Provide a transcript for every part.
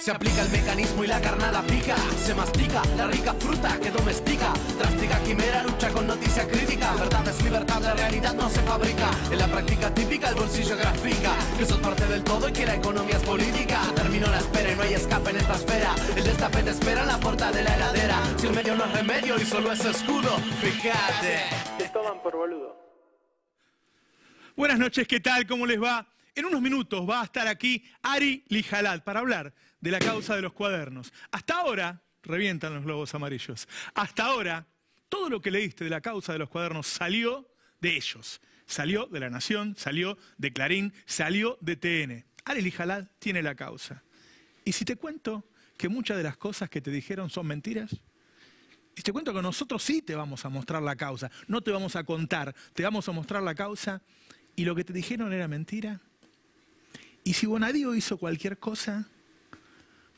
Se aplica el mecanismo y la carnada pica. Se mastica la rica fruta que domestica. Drástica quimera lucha con noticia crítica. Verdad es libertad, la realidad no se fabrica. En la práctica típica el bolsillo grafica. Que sos parte del todo y que la economía es política. termino la espera y no hay escape en esta esfera. El destape te espera en la puerta de la heladera. Si el medio no es remedio y solo es escudo, fíjate. Se toman por boludo. Buenas noches, ¿qué tal? ¿Cómo les va? En unos minutos va a estar aquí Ari Lijalat para hablar de la causa de los cuadernos. Hasta ahora, revientan los globos amarillos, hasta ahora, todo lo que leíste de la causa de los cuadernos salió de ellos, salió de La Nación, salió de Clarín, salió de TN. y Jalad tiene la causa. Y si te cuento que muchas de las cosas que te dijeron son mentiras, y te cuento que nosotros sí te vamos a mostrar la causa, no te vamos a contar, te vamos a mostrar la causa, y lo que te dijeron era mentira, y si Bonadío hizo cualquier cosa,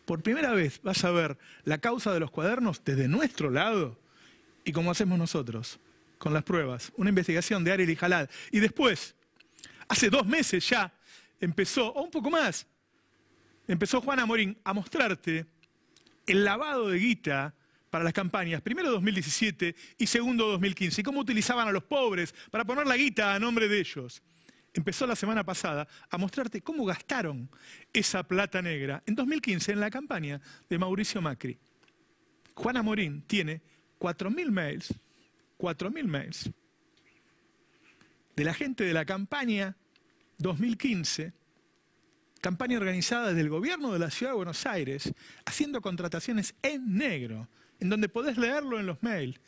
por primera vez vas a ver la causa de los cuadernos desde nuestro lado y como hacemos nosotros, con las pruebas. Una investigación de Ariel y Jalal. Y después, hace dos meses ya, empezó, o un poco más, empezó Juana Morín a mostrarte el lavado de guita para las campañas, primero 2017 y segundo 2015, y cómo utilizaban a los pobres para poner la guita a nombre de ellos empezó la semana pasada a mostrarte cómo gastaron esa plata negra en 2015 en la campaña de Mauricio Macri. Juana Morín tiene 4.000 mails, 4.000 mails de la gente de la campaña 2015, campaña organizada desde el gobierno de la Ciudad de Buenos Aires, haciendo contrataciones en negro, en donde podés leerlo en los mails,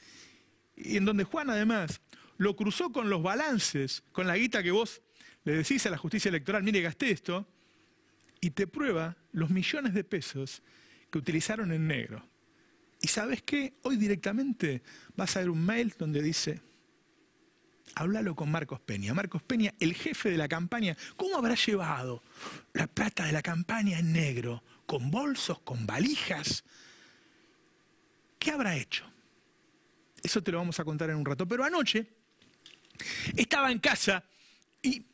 y en donde Juan además lo cruzó con los balances, con la guita que vos le decís a la justicia electoral, mire, gasté esto, y te prueba los millones de pesos que utilizaron en negro. Y sabes qué, hoy directamente vas a ver un mail donde dice, háblalo con Marcos Peña. Marcos Peña, el jefe de la campaña, ¿cómo habrá llevado la plata de la campaña en negro? ¿Con bolsos? ¿Con valijas? ¿Qué habrá hecho? Eso te lo vamos a contar en un rato. Pero anoche estaba en casa y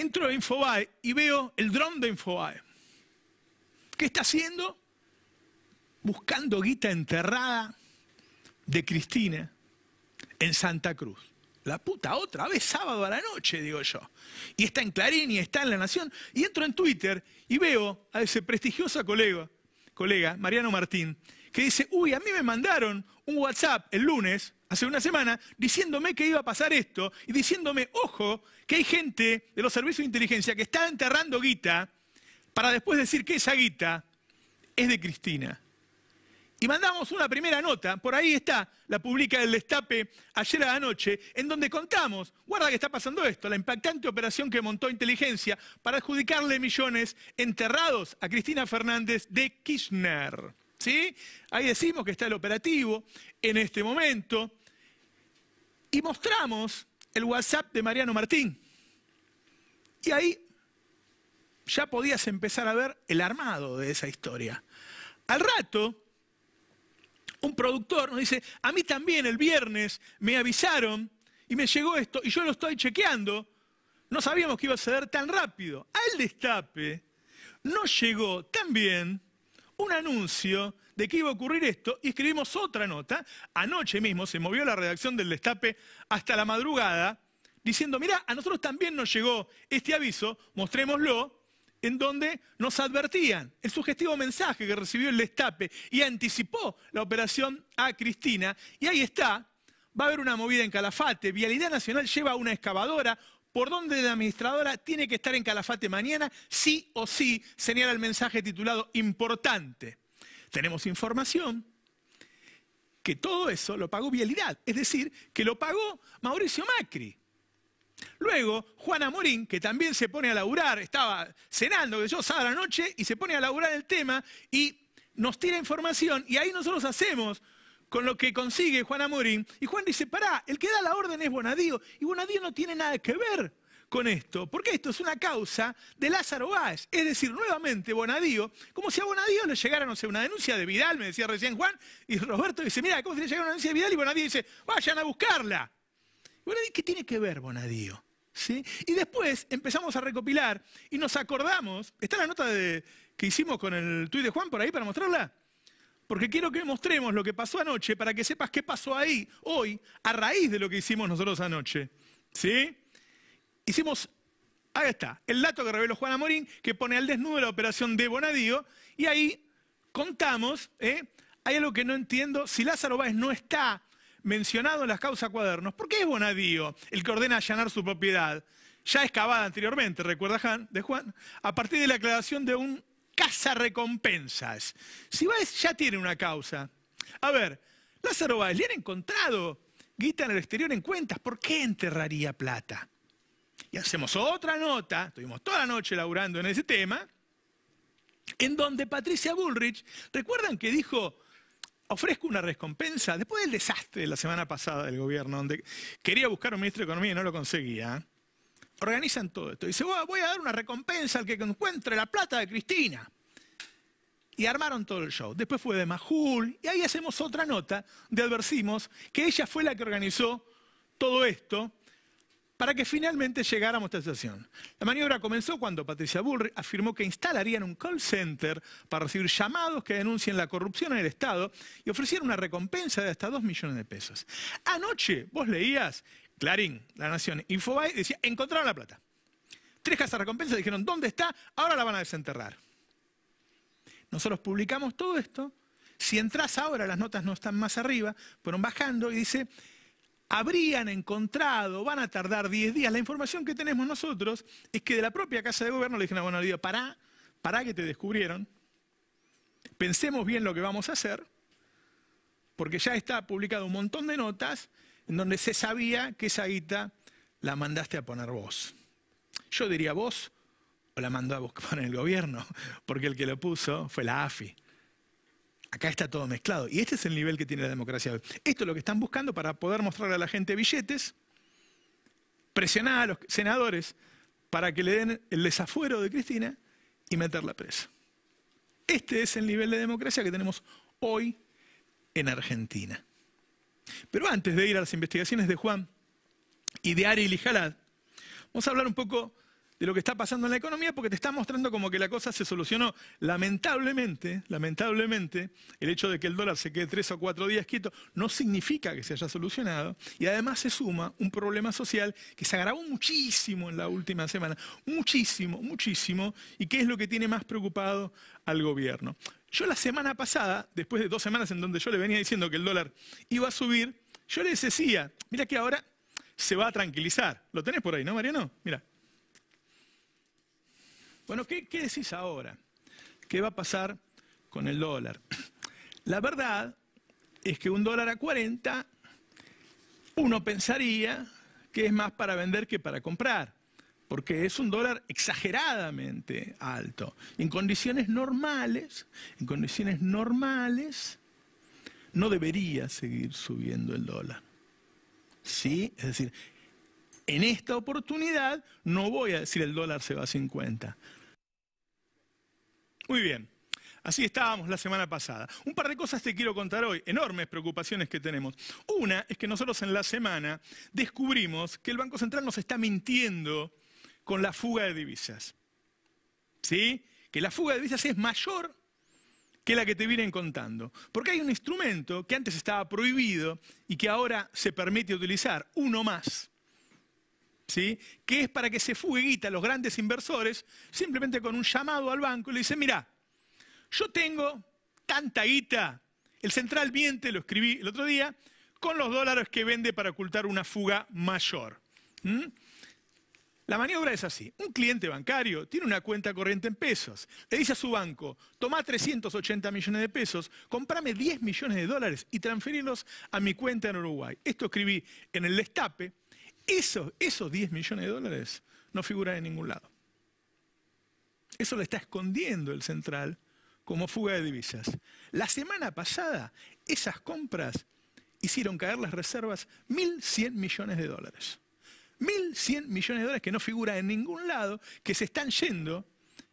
entro a Infobae y veo el dron de Infobae. ¿Qué está haciendo? Buscando guita enterrada de Cristina en Santa Cruz. La puta, otra vez sábado a la noche, digo yo. Y está en Clarín y está en La Nación. Y entro en Twitter y veo a ese prestigioso colega, colega Mariano Martín, que dice, uy, a mí me mandaron un WhatsApp el lunes hace una semana diciéndome que iba a pasar esto y diciéndome, ojo, que hay gente de los servicios de inteligencia que está enterrando guita para después decir que esa guita es de Cristina. Y mandamos una primera nota, por ahí está, la publica del Destape ayer a la noche, en donde contamos, guarda que está pasando esto, la impactante operación que montó Inteligencia para adjudicarle millones enterrados a Cristina Fernández de Kirchner. ¿sí? Ahí decimos que está el operativo en este momento. Y mostramos el WhatsApp de Mariano Martín. Y ahí ya podías empezar a ver el armado de esa historia. Al rato, un productor nos dice, a mí también el viernes me avisaron y me llegó esto y yo lo estoy chequeando. No sabíamos que iba a ceder tan rápido. Al destape no llegó tan bien un anuncio de que iba a ocurrir esto y escribimos otra nota. Anoche mismo se movió la redacción del destape hasta la madrugada diciendo, mira, a nosotros también nos llegó este aviso, mostrémoslo, en donde nos advertían el sugestivo mensaje que recibió el destape y anticipó la operación a Cristina. Y ahí está, va a haber una movida en Calafate, Vialidad Nacional lleva una excavadora, por donde la administradora tiene que estar en Calafate mañana, sí o sí, señala el mensaje titulado Importante. Tenemos información que todo eso lo pagó Vialidad, es decir, que lo pagó Mauricio Macri. Luego, Juana Morín, que también se pone a laburar, estaba cenando, que yo sábado anoche la noche, y se pone a laburar el tema y nos tira información y ahí nosotros hacemos con lo que consigue Juan Amorín. Y Juan dice, pará, el que da la orden es Bonadío. Y Bonadío no tiene nada que ver con esto, porque esto es una causa de Lázaro Báez. Es decir, nuevamente Bonadío, como si a Bonadío le llegara, no sé, una denuncia de Vidal, me decía recién Juan, y Roberto dice, mira, ¿cómo se le llegara una denuncia de Vidal? Y Bonadío dice, vayan a buscarla. Bonadío, ¿qué tiene que ver Bonadío? ¿Sí? Y después empezamos a recopilar y nos acordamos, está la nota que hicimos con el tuit de Juan por ahí para mostrarla. Porque quiero que mostremos lo que pasó anoche para que sepas qué pasó ahí, hoy, a raíz de lo que hicimos nosotros anoche. ¿Sí? Hicimos, ahí está, el dato que reveló Juana Morín, que pone al desnudo la operación de Bonadío, y ahí contamos, ¿eh? hay algo que no entiendo, si Lázaro Báez no está mencionado en las causas cuadernos, ¿por qué es Bonadío el que ordena allanar su propiedad? Ya excavada anteriormente, recuerda de Juan, a partir de la aclaración de un casa recompensas. Si ya tiene una causa. A ver, Lázaro Báez le han encontrado guita en el exterior en cuentas. ¿Por qué enterraría plata? Y hacemos otra nota, estuvimos toda la noche laburando en ese tema, en donde Patricia Bullrich, ¿recuerdan que dijo, ofrezco una recompensa? Después del desastre de la semana pasada del gobierno, donde quería buscar un ministro de Economía y no lo conseguía organizan todo esto. Dice, voy a dar una recompensa al que encuentre la plata de Cristina. Y armaron todo el show. Después fue de Majul. Y ahí hacemos otra nota de adversimos que ella fue la que organizó todo esto para que finalmente llegáramos a esta situación. La maniobra comenzó cuando Patricia Bullrich afirmó que instalarían un call center para recibir llamados que denuncien la corrupción en el Estado y ofrecieron una recompensa de hasta 2 millones de pesos. Anoche vos leías Clarín, La Nación, InfoBay decía, encontraron la plata. Tres casas recompensa, dijeron, ¿dónde está? Ahora la van a desenterrar. Nosotros publicamos todo esto. Si entras ahora, las notas no están más arriba, fueron bajando y dice, habrían encontrado, van a tardar 10 días. La información que tenemos nosotros es que de la propia Casa de Gobierno le dijeron, bueno, Días, pará, pará que te descubrieron, pensemos bien lo que vamos a hacer, porque ya está publicado un montón de notas en donde se sabía que esa guita la mandaste a poner vos. Yo diría vos, o la mandó a buscar el gobierno, porque el que lo puso fue la AFI. Acá está todo mezclado. Y este es el nivel que tiene la democracia Esto es lo que están buscando para poder mostrar a la gente billetes, presionar a los senadores para que le den el desafuero de Cristina y meterla presa. Este es el nivel de democracia que tenemos hoy en Argentina. Pero antes de ir a las investigaciones de Juan y de Ariel y vamos a hablar un poco de lo que está pasando en la economía porque te está mostrando como que la cosa se solucionó. Lamentablemente, lamentablemente, el hecho de que el dólar se quede tres o cuatro días quieto no significa que se haya solucionado y además se suma un problema social que se agravó muchísimo en la última semana, muchísimo, muchísimo, y que es lo que tiene más preocupado al gobierno. Yo la semana pasada, después de dos semanas en donde yo le venía diciendo que el dólar iba a subir, yo les decía, mira que ahora se va a tranquilizar. Lo tenés por ahí, ¿no, Mariano? Mira. Bueno, ¿qué, ¿qué decís ahora? ¿Qué va a pasar con el dólar? La verdad es que un dólar a 40, uno pensaría que es más para vender que para comprar porque es un dólar exageradamente alto. En condiciones normales, en condiciones normales, no debería seguir subiendo el dólar. ¿Sí? Es decir, en esta oportunidad no voy a decir el dólar se va a 50. Muy bien. Así estábamos la semana pasada. Un par de cosas te quiero contar hoy, enormes preocupaciones que tenemos. Una es que nosotros en la semana descubrimos que el Banco Central nos está mintiendo con la fuga de divisas. ¿Sí? Que la fuga de divisas es mayor que la que te vienen contando. Porque hay un instrumento que antes estaba prohibido y que ahora se permite utilizar, uno más, ¿sí? que es para que se guita a los grandes inversores simplemente con un llamado al banco y le dicen, mira, yo tengo tanta guita, el central miente, lo escribí el otro día, con los dólares que vende para ocultar una fuga mayor. ¿Mm? La maniobra es así. Un cliente bancario tiene una cuenta corriente en pesos. Le dice a su banco, toma 380 millones de pesos, comprame 10 millones de dólares y transferirlos a mi cuenta en Uruguay. Esto escribí en el destape. esos 10 millones de dólares no figuran en ningún lado. Eso lo está escondiendo el central como fuga de divisas. La semana pasada, esas compras hicieron caer las reservas 1.100 millones de dólares. 1.100 millones de dólares que no figura en ningún lado, que se están yendo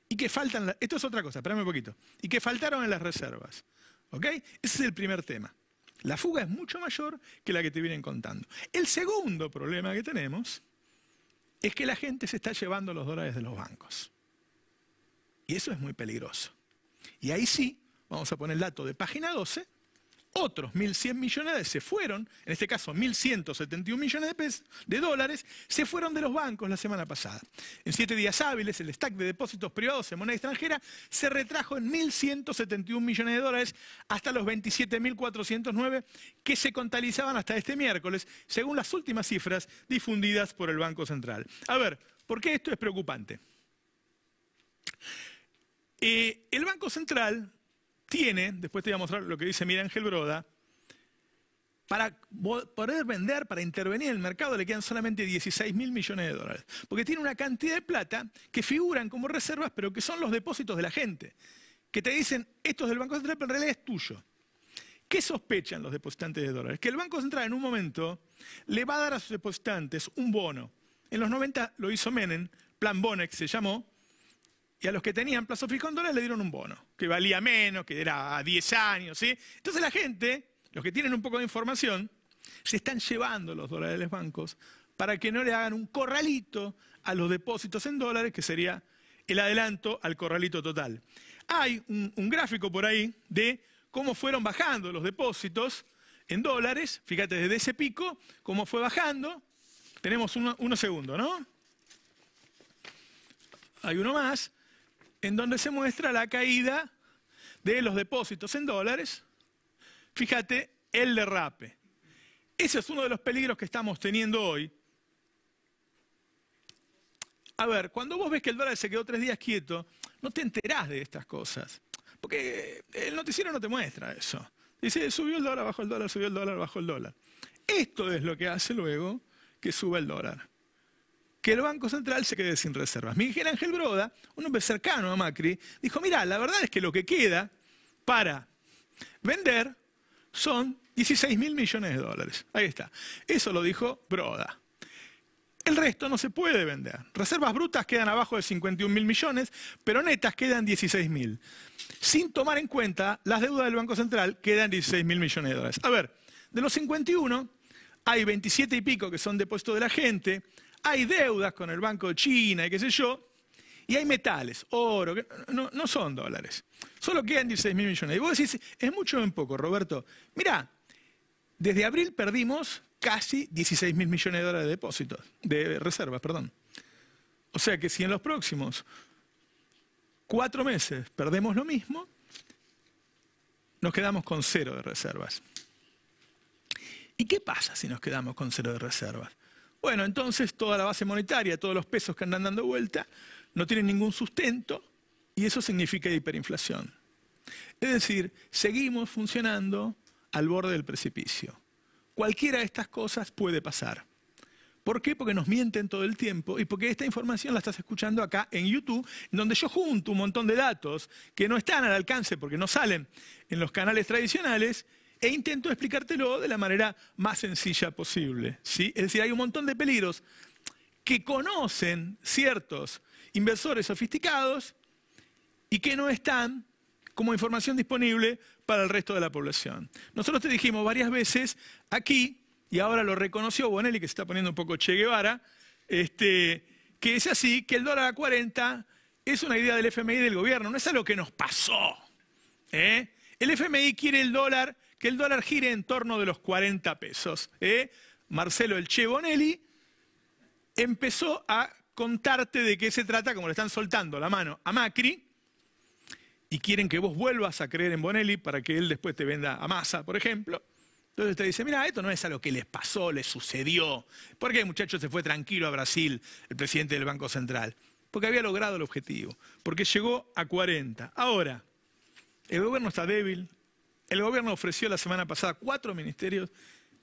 y que faltan... Esto es otra cosa, espérame un poquito. Y que faltaron en las reservas. ¿Ok? Ese es el primer tema. La fuga es mucho mayor que la que te vienen contando. El segundo problema que tenemos es que la gente se está llevando los dólares de los bancos. Y eso es muy peligroso. Y ahí sí, vamos a poner el dato de página 12, otros 1.100 millones se fueron, en este caso 1.171 millones de, dólares, se fueron de los bancos la semana pasada. En siete días hábiles, el stack de depósitos privados en moneda extranjera se retrajo en 1.171 millones de dólares hasta los 27.409 que se contabilizaban hasta este miércoles, según las últimas cifras difundidas por el Banco Central. A ver, ¿por qué esto es preocupante? Eh, el Banco Central tiene, después te voy a mostrar lo que dice Mira Ángel Broda, para poder vender, para intervenir en el mercado, le quedan solamente 16 mil millones de dólares. Porque tiene una cantidad de plata que figuran como reservas, pero que son los depósitos de la gente. Que te dicen, esto es del Banco Central, pero en realidad es tuyo. ¿Qué sospechan los depositantes de dólares? Que el Banco Central en un momento le va a dar a sus depositantes un bono. En los 90 lo hizo Menem, Plan Bonex se llamó, y a los que tenían plazo fijo en dólares le dieron un bono, que valía menos, que era a 10 años. ¿sí? Entonces la gente, los que tienen un poco de información, se están llevando los dólares de los bancos para que no le hagan un corralito a los depósitos en dólares, que sería el adelanto al corralito total. Hay un, gráfico por ahí de cómo fueron bajando los depósitos en dólares, fíjate desde ese pico, cómo fue bajando. Tenemos uno segundo, ¿no? Hay uno más en donde se muestra la caída de los depósitos en dólares. Fíjate el derrape. Ese es uno de los peligros que estamos teniendo hoy. A ver, cuando vos ves que el dólar se quedó tres días quieto, no te enterás de estas cosas. Porque el noticiero no te muestra eso. Dice, subió el dólar, bajó el dólar, subió el dólar, bajó el dólar. Esto es lo que hace luego que suba el dólar que el Banco Central se quede sin reservas. Miguel Ángel Broda, un hombre cercano a Macri, dijo, mira, la verdad es que lo que queda para vender son 16 mil millones de dólares. Ahí está. Eso lo dijo Broda. El resto no se puede vender. Reservas brutas quedan abajo de 51 mil millones, pero netas quedan 16 mil. Sin tomar en cuenta las deudas del Banco Central, quedan 16 mil millones de dólares. A ver, de los 51, hay 27 y pico que son depósitos de la gente, hay deudas con el Banco de China y qué sé yo, y hay metales, oro, que no, son dólares. Solo quedan 16 mil millones. Y vos decís, es mucho o en poco, Roberto. Mirá, desde abril perdimos casi 16 mil millones de dólares de depósitos, de reservas, perdón. O sea que si en los próximos cuatro meses perdemos lo mismo, nos quedamos con cero de reservas. ¿Y qué pasa si nos quedamos con cero de reservas? Bueno, entonces toda la base monetaria, todos los pesos que andan dando vuelta, no tienen ningún sustento y eso significa hiperinflación. Es decir, seguimos funcionando al borde del precipicio. Cualquiera de estas cosas puede pasar. ¿Por qué? Porque nos mienten todo el tiempo y porque esta información la estás escuchando acá en YouTube, donde yo junto un montón de datos que no están al alcance porque no salen en los canales tradicionales e intento explicártelo de la manera más sencilla posible. ¿sí? Es decir, hay un montón de peligros que conocen ciertos inversores sofisticados y que no están como información disponible para el resto de la población. Nosotros te dijimos varias veces aquí, y ahora lo reconoció Bonelli, que se está poniendo un poco Che Guevara, este, que es así, que el dólar a 40 es una idea del FMI y del gobierno, no es lo que nos pasó. ¿eh? El FMI quiere el dólar que el dólar gire en torno de los 40 pesos. ¿eh? Marcelo El Che Bonelli empezó a contarte de qué se trata, como le están soltando la mano a Macri, y quieren que vos vuelvas a creer en Bonelli para que él después te venda a Massa, por ejemplo. Entonces te dice, mira, esto no es a lo que les pasó, les sucedió. Porque el muchacho se fue tranquilo a Brasil, el presidente del Banco Central? Porque había logrado el objetivo, porque llegó a 40. Ahora, el gobierno está débil, el gobierno ofreció la semana pasada cuatro ministerios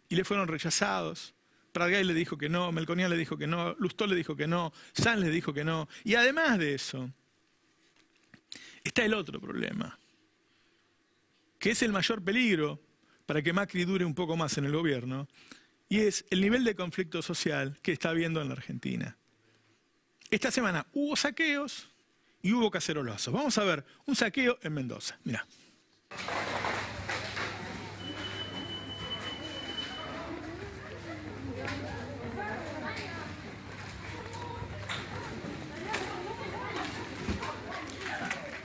y le fueron rechazados. Pradgay le dijo que no, Melconía le dijo que no, Lustol le dijo que no, Sanz le dijo que no. Y además de eso, está el otro problema, que es el mayor peligro para que Macri dure un poco más en el gobierno, y es el nivel de conflicto social que está habiendo en la Argentina. Esta semana hubo saqueos y hubo cacerolazos. Vamos a ver un saqueo en Mendoza. Mira.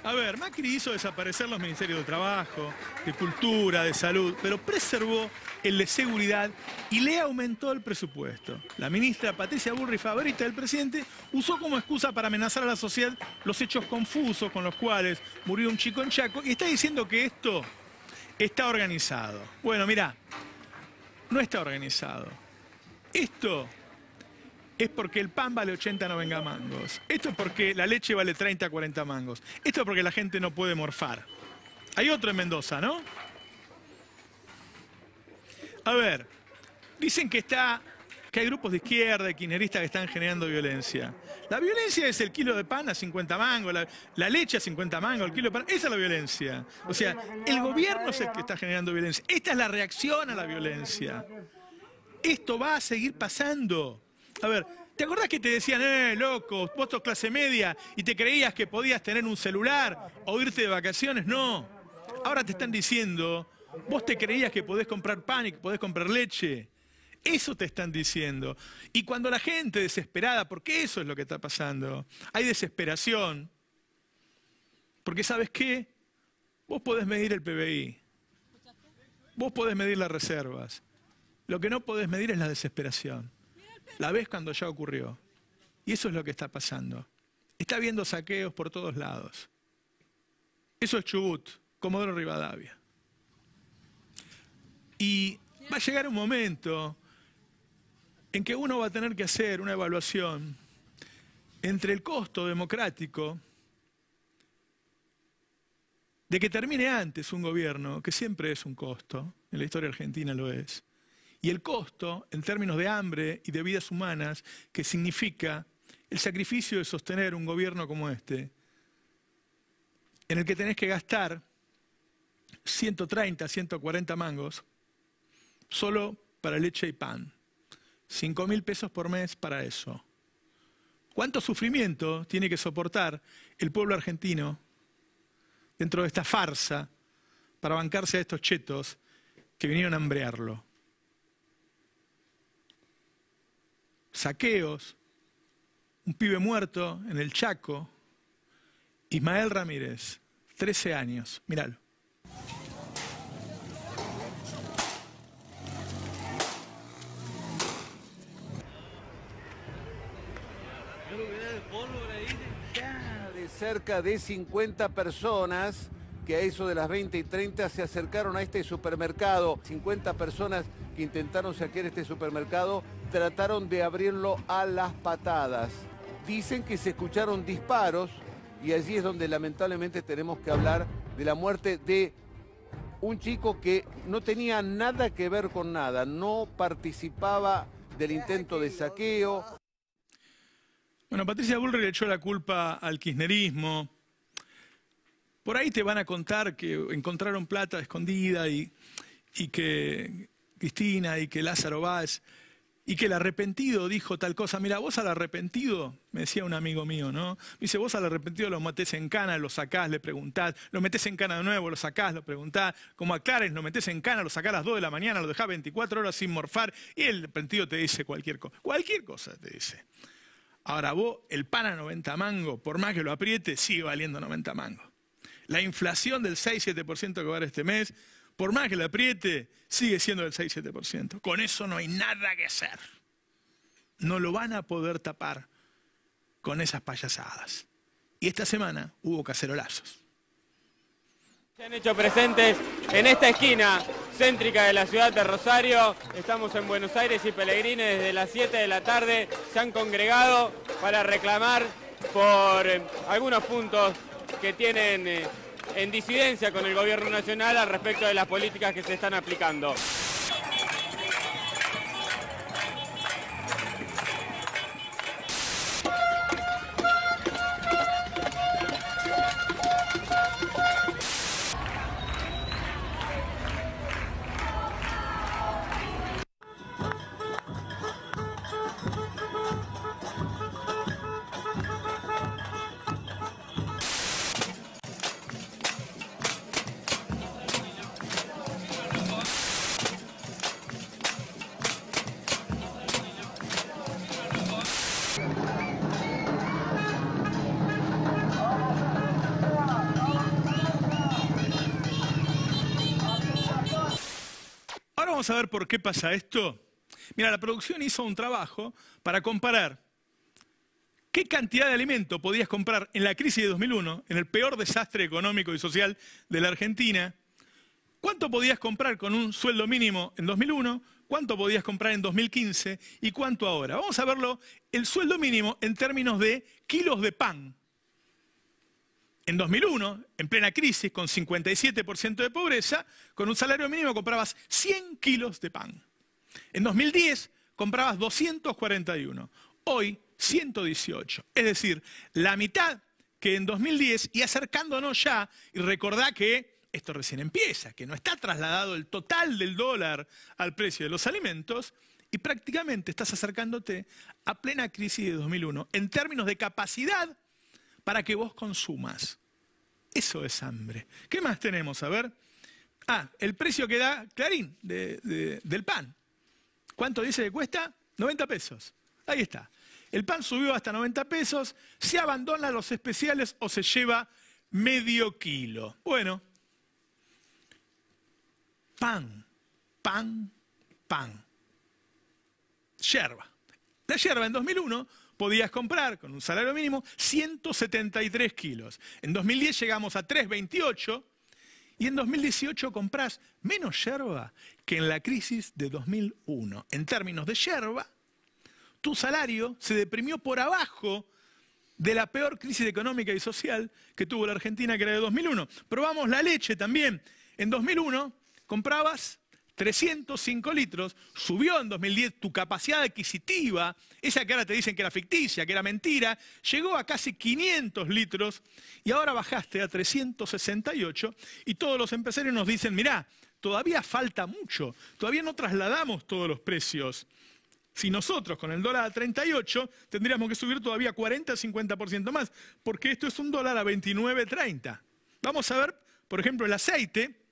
A ver, Macri hizo desaparecer los ministerios de Trabajo, de Cultura, de Salud, pero preservó el de Seguridad y le aumentó el presupuesto. La ministra Patricia Burri, favorita del presidente, usó como excusa para amenazar a la sociedad los hechos confusos con los cuales murió un chico en Chaco y está diciendo que esto está organizado. Bueno, mira, no está organizado. Esto es porque el pan vale 80, 90 mangos. Esto es porque la leche vale 30, 40 mangos. Esto es porque la gente no puede morfar. Hay otro en Mendoza, ¿no? A ver, dicen que está que hay grupos de izquierda y kirchneristas que están generando violencia. La violencia es el kilo de pan a 50 mangos, la, la, leche a 50 mangos, el kilo de pan. Esa es la violencia. O sea, el gobierno es el que está generando violencia. Esta es la reacción a la violencia. Esto va a seguir pasando. A ver, ¿te acordás que te decían, eh, loco, vos sos clase media y te creías que podías tener un celular o irte de vacaciones? No. Ahora te están diciendo, vos te creías que podés comprar pan y que podés comprar leche. Eso te están diciendo. Y cuando la gente desesperada, porque eso es lo que está pasando, hay desesperación, porque sabes qué, vos podés medir el PBI, vos podés medir las reservas, lo que no podés medir es la desesperación. La vez cuando ya ocurrió. Y eso es lo que está pasando. Está habiendo saqueos por todos lados. Eso es Chubut, Comodoro Rivadavia. Y va a llegar un momento en que uno va a tener que hacer una evaluación entre el costo democrático de que termine antes un gobierno, que siempre es un costo, en la historia argentina lo es, y el costo en términos de hambre y de vidas humanas que significa el sacrificio de sostener un gobierno como este, en el que tenés que gastar 130, 140 mangos solo para leche y pan. 5 mil pesos por mes para eso. ¿Cuánto sufrimiento tiene que soportar el pueblo argentino dentro de esta farsa para bancarse a estos chetos que vinieron a hambrearlo? Saqueos, un pibe muerto en el Chaco, Ismael Ramírez, 13 años, míralo. cerca de 50 personas que a eso de las 20 y 30 se acercaron a este supermercado. 50 personas que intentaron saquear este supermercado trataron de abrirlo a las patadas. Dicen que se escucharon disparos y allí es donde lamentablemente tenemos que hablar de la muerte de un chico que no tenía nada que ver con nada, no participaba del intento de saqueo. Bueno, Patricia Bullrich le echó la culpa al kirchnerismo, por ahí te van a contar que encontraron plata escondida y, que Cristina y que Lázaro Báez y que el arrepentido dijo tal cosa. Mira, vos al arrepentido, me decía un amigo mío, ¿no? dice, vos al arrepentido lo metés en cana, lo sacás, le preguntás, lo metés en cana de nuevo, lo sacás, lo preguntás, como a lo metés en cana, lo sacás a las 2 de la mañana, lo dejás 24 horas sin morfar y el arrepentido te dice cualquier cosa. Cualquier cosa te dice. Ahora vos, el pan a 90 mango, por más que lo apriete, sigue valiendo 90 mango. La inflación del 6-7% que va a dar este mes, por más que la apriete, sigue siendo del 6-7%. Con eso no hay nada que hacer. No lo van a poder tapar con esas payasadas. Y esta semana hubo cacerolazos. Se han hecho presentes en esta esquina céntrica de la ciudad de Rosario. Estamos en Buenos Aires y Pellegrines desde las 7 de la tarde. Se han congregado para reclamar por eh, algunos puntos que tienen eh, en disidencia con el gobierno nacional al respecto de las políticas que se están aplicando. por qué pasa esto? Mira, la producción hizo un trabajo para comparar qué cantidad de alimento podías comprar en la crisis de 2001, en el peor desastre económico y social de la Argentina, cuánto podías comprar con un sueldo mínimo en 2001, cuánto podías comprar en 2015 y cuánto ahora. Vamos a verlo, el sueldo mínimo en términos de kilos de pan en 2001, en plena crisis, con 57% de pobreza, con un salario mínimo comprabas 100 kilos de pan. En 2010 comprabas 241, hoy 118. Es decir, la mitad que en 2010 y acercándonos ya, y recordá que esto recién empieza, que no está trasladado el total del dólar al precio de los alimentos, y prácticamente estás acercándote a plena crisis de 2001 en términos de capacidad para que vos consumas. Eso es hambre. ¿Qué más tenemos? A ver. Ah, el precio que da Clarín del pan. ¿Cuánto dice que cuesta? 90 pesos. Ahí está. El pan subió hasta 90 pesos, se abandona los especiales o se lleva medio kilo. Bueno, pan, pan, pan. Yerba. La yerba en 2001 podías comprar con un salario mínimo 173 kilos. En 2010 llegamos a 328 y en 2018 compras menos yerba que en la crisis de 2001. En términos de yerba, tu salario se deprimió por abajo de la peor crisis económica y social que tuvo la Argentina, que era de 2001. Probamos la leche también. En 2001 comprabas 305 litros, subió en 2010 tu capacidad adquisitiva, esa que ahora te dicen que era ficticia, que era mentira, llegó a casi 500 litros y ahora bajaste a 368 y todos los empresarios nos dicen, mirá, todavía falta mucho, todavía no trasladamos todos los precios. Si nosotros con el dólar a 38 tendríamos que subir todavía 40 50% más, porque esto es un dólar a 29.30. Vamos a ver, por ejemplo, el aceite,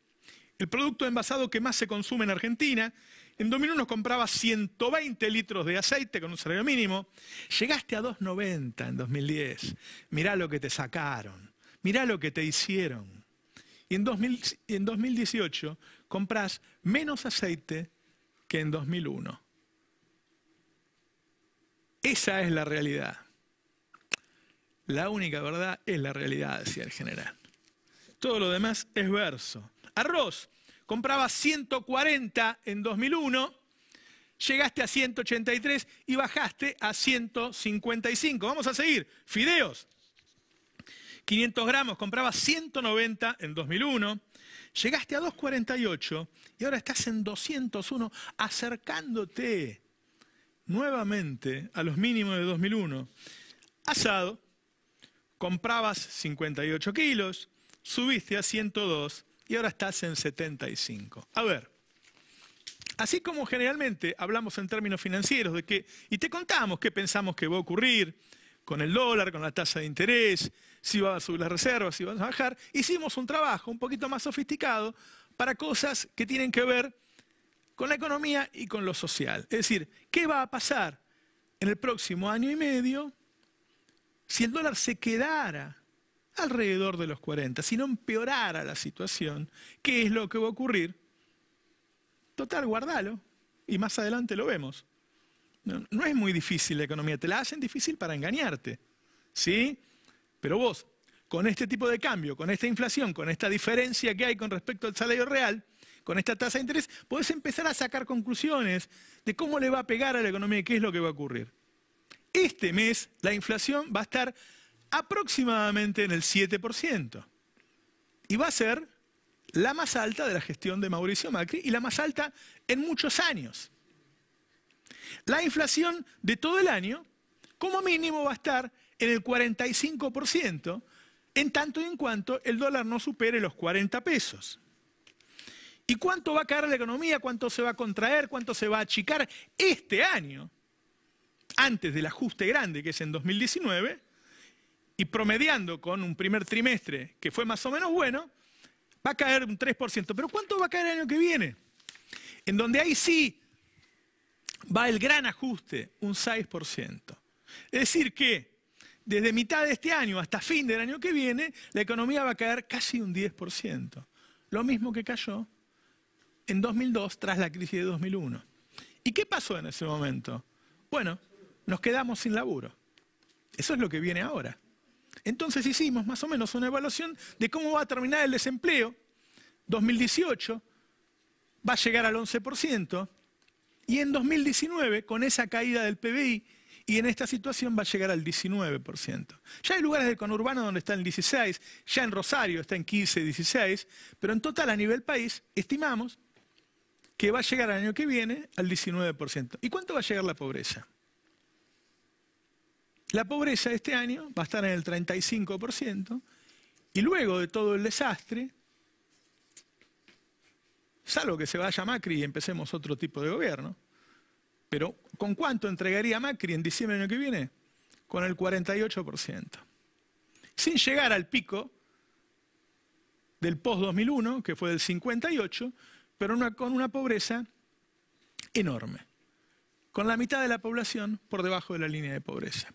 el producto envasado que más se consume en Argentina. En 2001 compraba 120 litros de aceite con un salario mínimo. Llegaste a 2,90 en 2010. Mirá lo que te sacaron. Mirá lo que te hicieron. Y en, en 2018 compras menos aceite que en 2001. Esa es la realidad. La única verdad es la realidad, decía el general. Todo lo demás es verso. Arroz, comprabas 140 en 2001, llegaste a 183 y bajaste a 155. Vamos a seguir. Fideos. 500 gramos, comprabas 190 en 2001, llegaste a 248 y ahora estás en 201, acercándote nuevamente a los mínimos de 2001. Asado, comprabas 58 kilos, subiste a 102 y ahora estás en 75. A ver, así como generalmente hablamos en términos financieros de que, y te contamos qué pensamos que va a ocurrir con el dólar, con la tasa de interés, si va a subir las reservas, si va a bajar, hicimos un trabajo un poquito más sofisticado para cosas que tienen que ver con la economía y con lo social. Es decir, ¿qué va a pasar en el próximo año y medio si el dólar se quedara alrededor de los 40, si no empeorara la situación, ¿qué es lo que va a ocurrir? Total, guardalo y más adelante lo vemos. No, es muy difícil la economía, te la hacen difícil para engañarte, ¿sí? Pero vos, con este tipo de cambio, con esta inflación, con esta diferencia que hay con respecto al salario real, con esta tasa de interés, podés empezar a sacar conclusiones de cómo le va a pegar a la economía y qué es lo que va a ocurrir. Este mes la inflación va a estar aproximadamente en el 7%. Y va a ser la más alta de la gestión de Mauricio Macri y la más alta en muchos años. La inflación de todo el año, como mínimo, va a estar en el 45%, en tanto y en cuanto el dólar no supere los 40 pesos. ¿Y cuánto va a caer la economía? ¿Cuánto se va a contraer? ¿Cuánto se va a achicar este año? Antes del ajuste grande, que es en 2019, y promediando con un primer trimestre que fue más o menos bueno, va a caer un 3%. Pero ¿cuánto va a caer el año que viene? En donde ahí sí va el gran ajuste, un 6%. Es decir que desde mitad de este año hasta fin del año que viene, la economía va a caer casi un 10%. Lo mismo que cayó en 2002 tras la crisis de 2001. ¿Y qué pasó en ese momento? Bueno, nos quedamos sin laburo. Eso es lo que viene ahora. Entonces hicimos más o menos una evaluación de cómo va a terminar el desempleo 2018, va a llegar al 11%, y en 2019, con esa caída del PBI, y en esta situación va a llegar al 19%. Ya hay lugares del conurbano donde está en 16, ya en Rosario está en 15, 16, pero en total a nivel país estimamos que va a llegar el año que viene al 19%. ¿Y cuánto va a llegar la pobreza? La pobreza este año va a estar en el 35% y luego de todo el desastre, salvo que se vaya Macri y empecemos otro tipo de gobierno, pero ¿con cuánto entregaría Macri en diciembre del año que viene? Con el 48%. Sin llegar al pico del post-2001, que fue del 58, pero con una pobreza enorme. Con la mitad de la población por debajo de la línea de pobreza.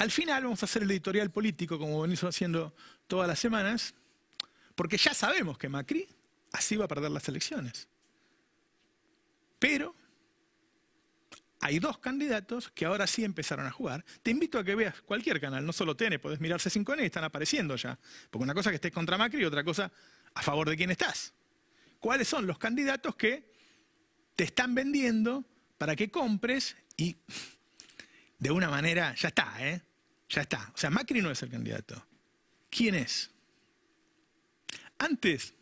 Al final vamos a hacer el editorial político, como venimos haciendo todas las semanas, porque ya sabemos que Macri así va a perder las elecciones. Pero hay dos candidatos que ahora sí empezaron a jugar. Te invito a que veas cualquier canal, no solo TN, podés mirarse 5N y están apareciendo ya. Porque una cosa es que estés contra Macri y otra cosa a favor de quién estás. ¿Cuáles son los candidatos que te están vendiendo para que compres y de una manera ya está, ¿eh? Ya está. O sea, Macri no es el candidato. ¿Quién es? Antes,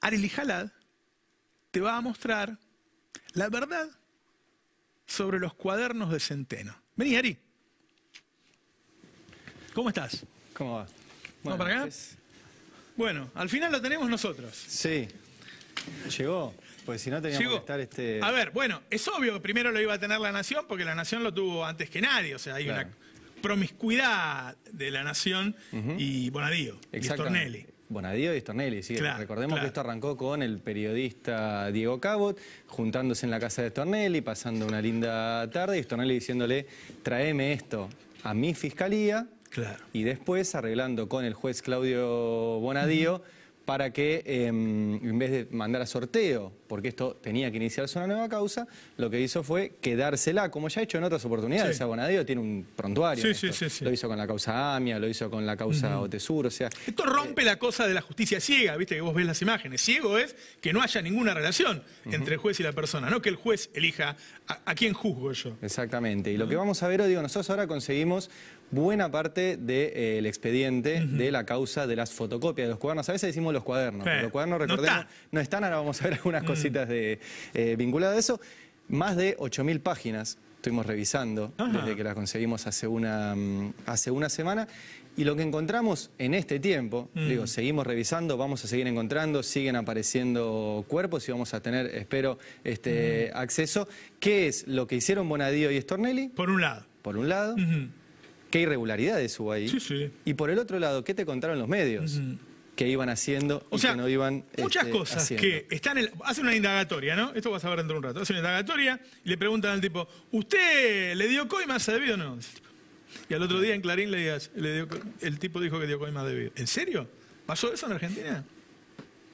Ari Jalad te va a mostrar la verdad sobre los cuadernos de Centeno. Vení, Ari. ¿Cómo estás? ¿Cómo va? para acá? Bueno, al final lo tenemos nosotros. Sí. Llegó. Pues si no teníamos que estar este... A ver, bueno, es obvio que primero lo iba a tener la Nación porque la Nación lo tuvo antes que nadie. O sea, hay una promiscuidad de la Nación y Bonadío, y Stornelli. Bonadío y Estornelli, sí. Claro, Recordemos que esto arrancó con el periodista Diego Cabot juntándose en la casa de Stornelli, pasando una linda tarde y Estornelli diciéndole, tráeme esto a mi fiscalía. Claro. Y después arreglando con el juez Claudio Bonadío para que em, en vez de mandar a sorteo, porque esto tenía que iniciarse una nueva causa, lo que hizo fue quedársela, como ya ha hecho en otras oportunidades. Sí. tiene un prontuario. Sí, sí, lo hizo con la causa AMIA, lo hizo con la causa Otesur, o sea... Esto rompe eh, la cosa de la justicia ciega, viste que vos ves las imágenes. Ciego es que no haya ninguna relación entre el juez y la persona, no que el juez elija a, quién juzgo yo. Exactamente, y lo que vamos a ver hoy, digo, nosotros ahora conseguimos buena parte del eh, expediente de la causa de las fotocopias de los cuadernos. A veces decimos los cuadernos, eh, los cuadernos, recordemos, no, están, ahora vamos a ver algunas mm. cositas de, eh, vinculadas a eso. Más de 8.000 páginas estuvimos revisando desde que las conseguimos hace una, mm, hace una semana. Y lo que encontramos en este tiempo, mm. digo, seguimos revisando, vamos a seguir encontrando, siguen apareciendo cuerpos y vamos a tener, espero, este acceso. ¿Qué es lo que hicieron Bonadío y Estornelli Por un lado. Por un lado qué irregularidades hubo ahí. Sí, sí. Y por el otro lado, ¿qué te contaron los medios? Que iban haciendo o que no iban. Muchas este, cosas que están. En hacen una indagatoria, ¿no? Esto vas a ver dentro de un rato. Hacen una indagatoria y le preguntan al tipo, ¿usted le dio coimas a debido o no? Y al otro día en Clarín le, digas, le el tipo dijo que dio coimas debido. ¿En serio? ¿Pasó eso en Argentina?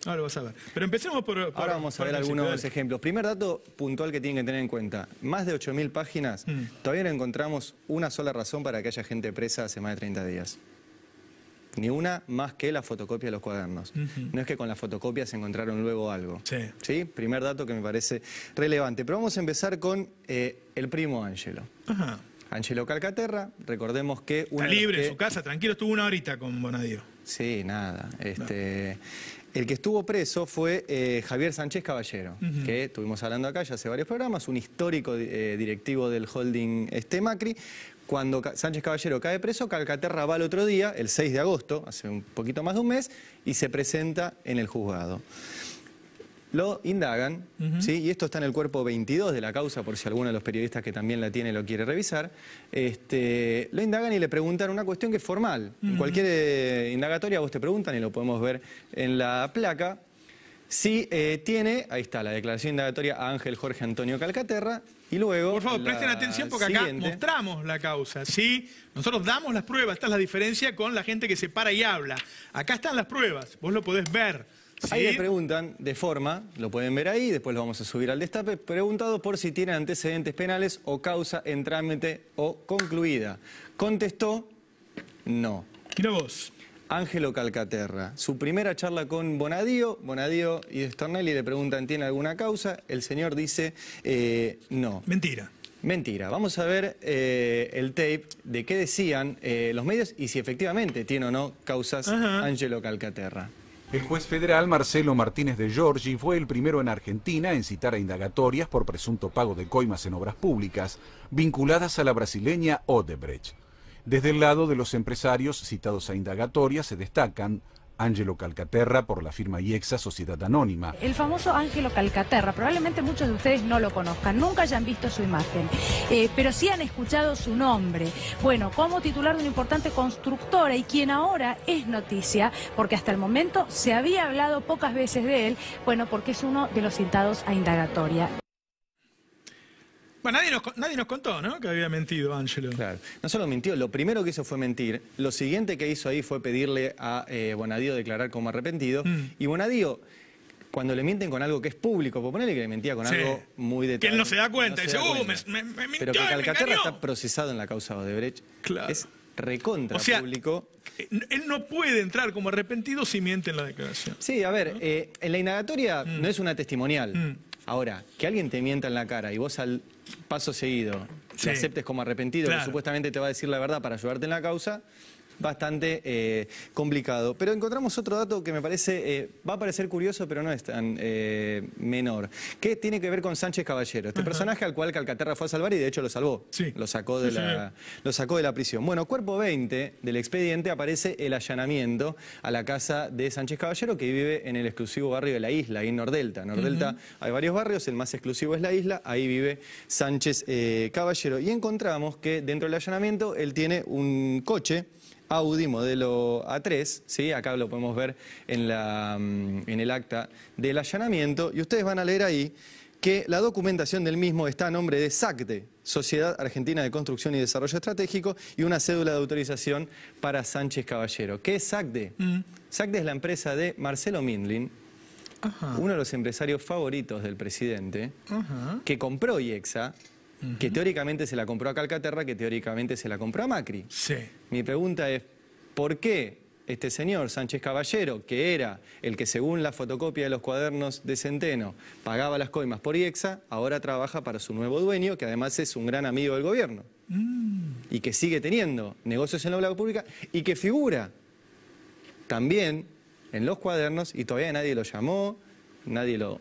Ahora ver. Pero empecemos por... Ahora vamos a ver algunos ejemplos. Primer dato puntual que tienen que tener en cuenta. Más de 8.000 páginas, mm. todavía no encontramos una sola razón para que haya gente presa hace más de 30 días. Ni una más que la fotocopia de los cuadernos. No es que con la fotocopia se encontraron luego algo. Sí. sí. Primer dato que me parece relevante. Pero vamos a empezar con eh, el primo Ángelo. Ajá. Angelo Calcaterra, recordemos que... Está libre en su casa, tranquilo, estuvo una horita con Bonadío. Sí, nada. Este, el que estuvo preso fue eh, Javier Sánchez Caballero, que estuvimos hablando acá ya hace varios programas, un histórico eh, directivo del holding este Macri. Cuando Sánchez Caballero cae preso, Calcaterra va el otro día, el 6 de agosto, hace un poquito más de un mes, y se presenta en el juzgado. Lo indagan, ¿sí? y esto está en el cuerpo 22 de la causa, por si alguno de los periodistas que también la tiene lo quiere revisar, este, lo indagan y le preguntan una cuestión que es formal. En cualquier eh, indagatoria vos te preguntan, y lo podemos ver en la placa, si eh, tiene, ahí está, la declaración indagatoria a Ángel Jorge Antonio Calcaterra, y luego... Por favor, presten atención porque acá mostramos la causa, ¿sí? Nosotros damos las pruebas, esta es la diferencia con la gente que se para y habla. Acá están las pruebas, vos lo podés ver. Ahí le preguntan de forma, lo pueden ver ahí, después lo vamos a subir al destape, preguntado por si tiene antecedentes penales o causa en trámite o concluida. Contestó, no. Mira vos. Ángelo Calcaterra. Su primera charla con Bonadío, Bonadío y Stornelli le preguntan, ¿tiene alguna causa? El señor dice, eh, no. Mentira. Mentira. Vamos a ver eh, el tape de qué decían eh, los medios y si efectivamente tiene o no causas Ángelo Calcaterra. El juez federal Marcelo Martínez de Giorgi fue el primero en Argentina en citar a indagatorias por presunto pago de coimas en obras públicas vinculadas a la brasileña Odebrecht. Desde el lado de los empresarios citados a indagatorias se destacan Ángelo Calcaterra por la firma IEXA Sociedad Anónima. El famoso Ángelo Calcaterra, probablemente muchos de ustedes no lo conozcan, nunca hayan visto su imagen, eh, pero sí han escuchado su nombre. Bueno, como titular de una importante constructora y quien ahora es noticia, porque hasta el momento se había hablado pocas veces de él, bueno, porque es uno de los citados a indagatoria. Bueno, nadie nos, contó, ¿no? Que había mentido Ángelo. Claro. No solo mintió, lo primero que hizo fue mentir. Lo siguiente que hizo ahí fue pedirle a eh, Bonadío declarar como arrepentido. Mm. Y Bonadío cuando le mienten con algo que es público, por ponerle que le mentía con algo muy detallado. Que él no se da cuenta, y dice, ¡uh, me, mintió, Pero que Calcaterra está procesado en la causa Odebrecht. Claro. Es recontra o público. Eh, él no puede entrar como arrepentido si miente en la declaración. Sí, a ver, eh, en la indagatoria mm. no es una testimonial. Mm. Ahora, que alguien te mienta en la cara y vos al paso seguido, te aceptes como arrepentido, que supuestamente te va a decir la verdad para ayudarte en la causa, bastante eh, complicado. Pero encontramos otro dato que me parece, eh, va a parecer curioso, pero no es tan eh, menor, que tiene que ver con Sánchez Caballero, este personaje al cual Calcaterra fue a salvar y de hecho lo salvó, sí. lo, sacó de la, prisión. Bueno, cuerpo 20 del expediente aparece el allanamiento a la casa de Sánchez Caballero, que vive en el exclusivo barrio de la isla, ahí en Nordelta. Nordelta hay varios barrios, el más exclusivo es la isla, ahí vive Sánchez Caballero. Y encontramos que dentro del allanamiento él tiene un coche, Audi modelo A3, ¿sí? acá lo podemos ver en, la, mm, en el acta del allanamiento, y ustedes van a leer ahí que la documentación del mismo está a nombre de SACDE, Sociedad Argentina de Construcción y Desarrollo Estratégico, y una cédula de autorización para Sánchez Caballero. ¿Qué es SACDE? Mm. SACDE es la empresa de Marcelo Mindlin, uno de los empresarios favoritos del presidente, que compró IEXA, que teóricamente se la compró a Calcaterra, que teóricamente se la compró a Macri. Mi pregunta es, ¿por qué este señor Sánchez Caballero, que era el que según la fotocopia de los cuadernos de Centeno pagaba las coimas por IEXA, ahora trabaja para su nuevo dueño, que además es un gran amigo del gobierno. Mm. Y que sigue teniendo negocios en la obra pública y que figura también en los cuadernos y todavía nadie lo llamó, nadie lo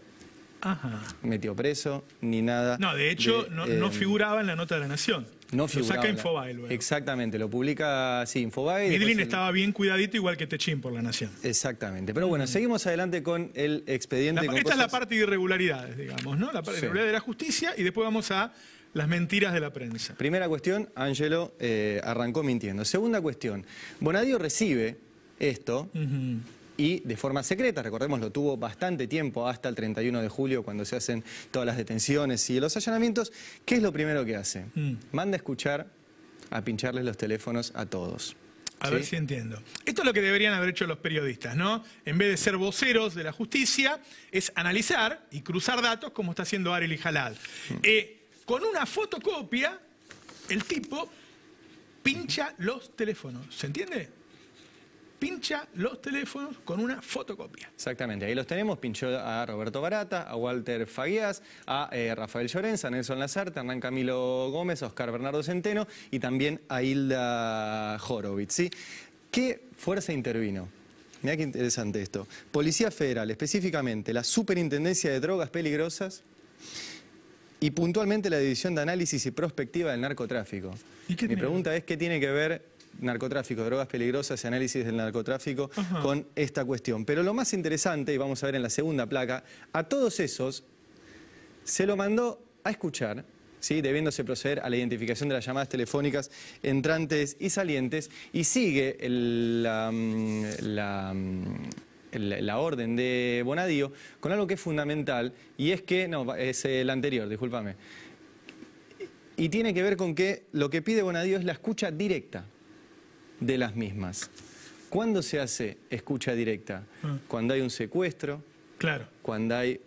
metió preso, ni nada. No, de hecho, no, eh, figuraba en la nota de la Nación. No figuraba. saca Infobae Exactamente, lo publica, sí, Infobae. Midlin estaba bien cuidadito, igual que Techín por la Nación. Exactamente. Pero bueno, seguimos adelante con el expediente. esta es la parte de irregularidades, digamos, ¿no? La parte de la justicia y después vamos a las mentiras de la prensa. Primera cuestión, Angelo eh, arrancó mintiendo. Segunda cuestión, Bonadio recibe esto y de forma secreta. Recordemos, lo tuvo bastante tiempo hasta el 31 de julio cuando se hacen todas las detenciones y los allanamientos. ¿Qué es lo primero que hace? Mm. Manda a escuchar, a pincharles los teléfonos a todos. A ver si entiendo. Esto es lo que deberían haber hecho los periodistas, ¿no? En vez de ser voceros de la justicia, es analizar y cruzar datos como está haciendo Ariel y Jalal. Mm. Eh, con una fotocopia, el tipo pincha los teléfonos. ¿Se entiende? pincha los teléfonos con una fotocopia. Exactamente, ahí los tenemos, pinchó a Roberto Barata, a Walter Faguías, a eh, Rafael Llorenza, Nelson Lazarte, Hernán Camilo Gómez, Oscar Bernardo Centeno y también a Hilda Horowitz. ¿Qué fuerza intervino? Mira qué interesante esto. Policía Federal, específicamente la Superintendencia de Drogas Peligrosas y puntualmente la División de Análisis y Prospectiva del Narcotráfico. Mi pregunta es, ¿qué tiene que ver narcotráfico, drogas peligrosas y análisis del narcotráfico con esta cuestión. Pero lo más interesante, y vamos a ver en la segunda placa, a todos esos se lo mandó a escuchar ¿Sí? debiéndose proceder a la identificación de las llamadas telefónicas entrantes y salientes, y sigue la, mm, mm, la, orden de Bonadío con algo que es fundamental, y es que, no, es el anterior, discúlpame, y tiene que ver con que lo que pide Bonadío es la escucha directa de las mismas. ¿Cuándo se hace escucha directa? Mm. Cuando hay un secuestro, claro. cuando hay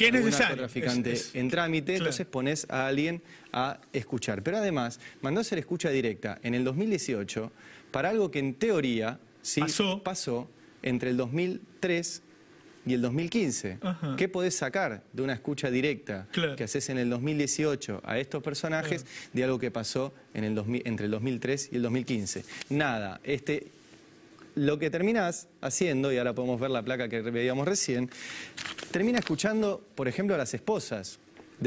un en trámite, entonces pones a alguien a escuchar. Pero además, mandó a hacer escucha directa en el 2018 para algo que en teoría pasó, pasó entre el 2003 y el 2015. ¿Qué podés sacar de una escucha directa que haces en el 2018 a estos personajes de algo que pasó en el entre el 2003 y el 2015? Nada. Este, lo que terminás haciendo, y ahora podemos ver la placa que veíamos recién, termina escuchando, por ejemplo, a las esposas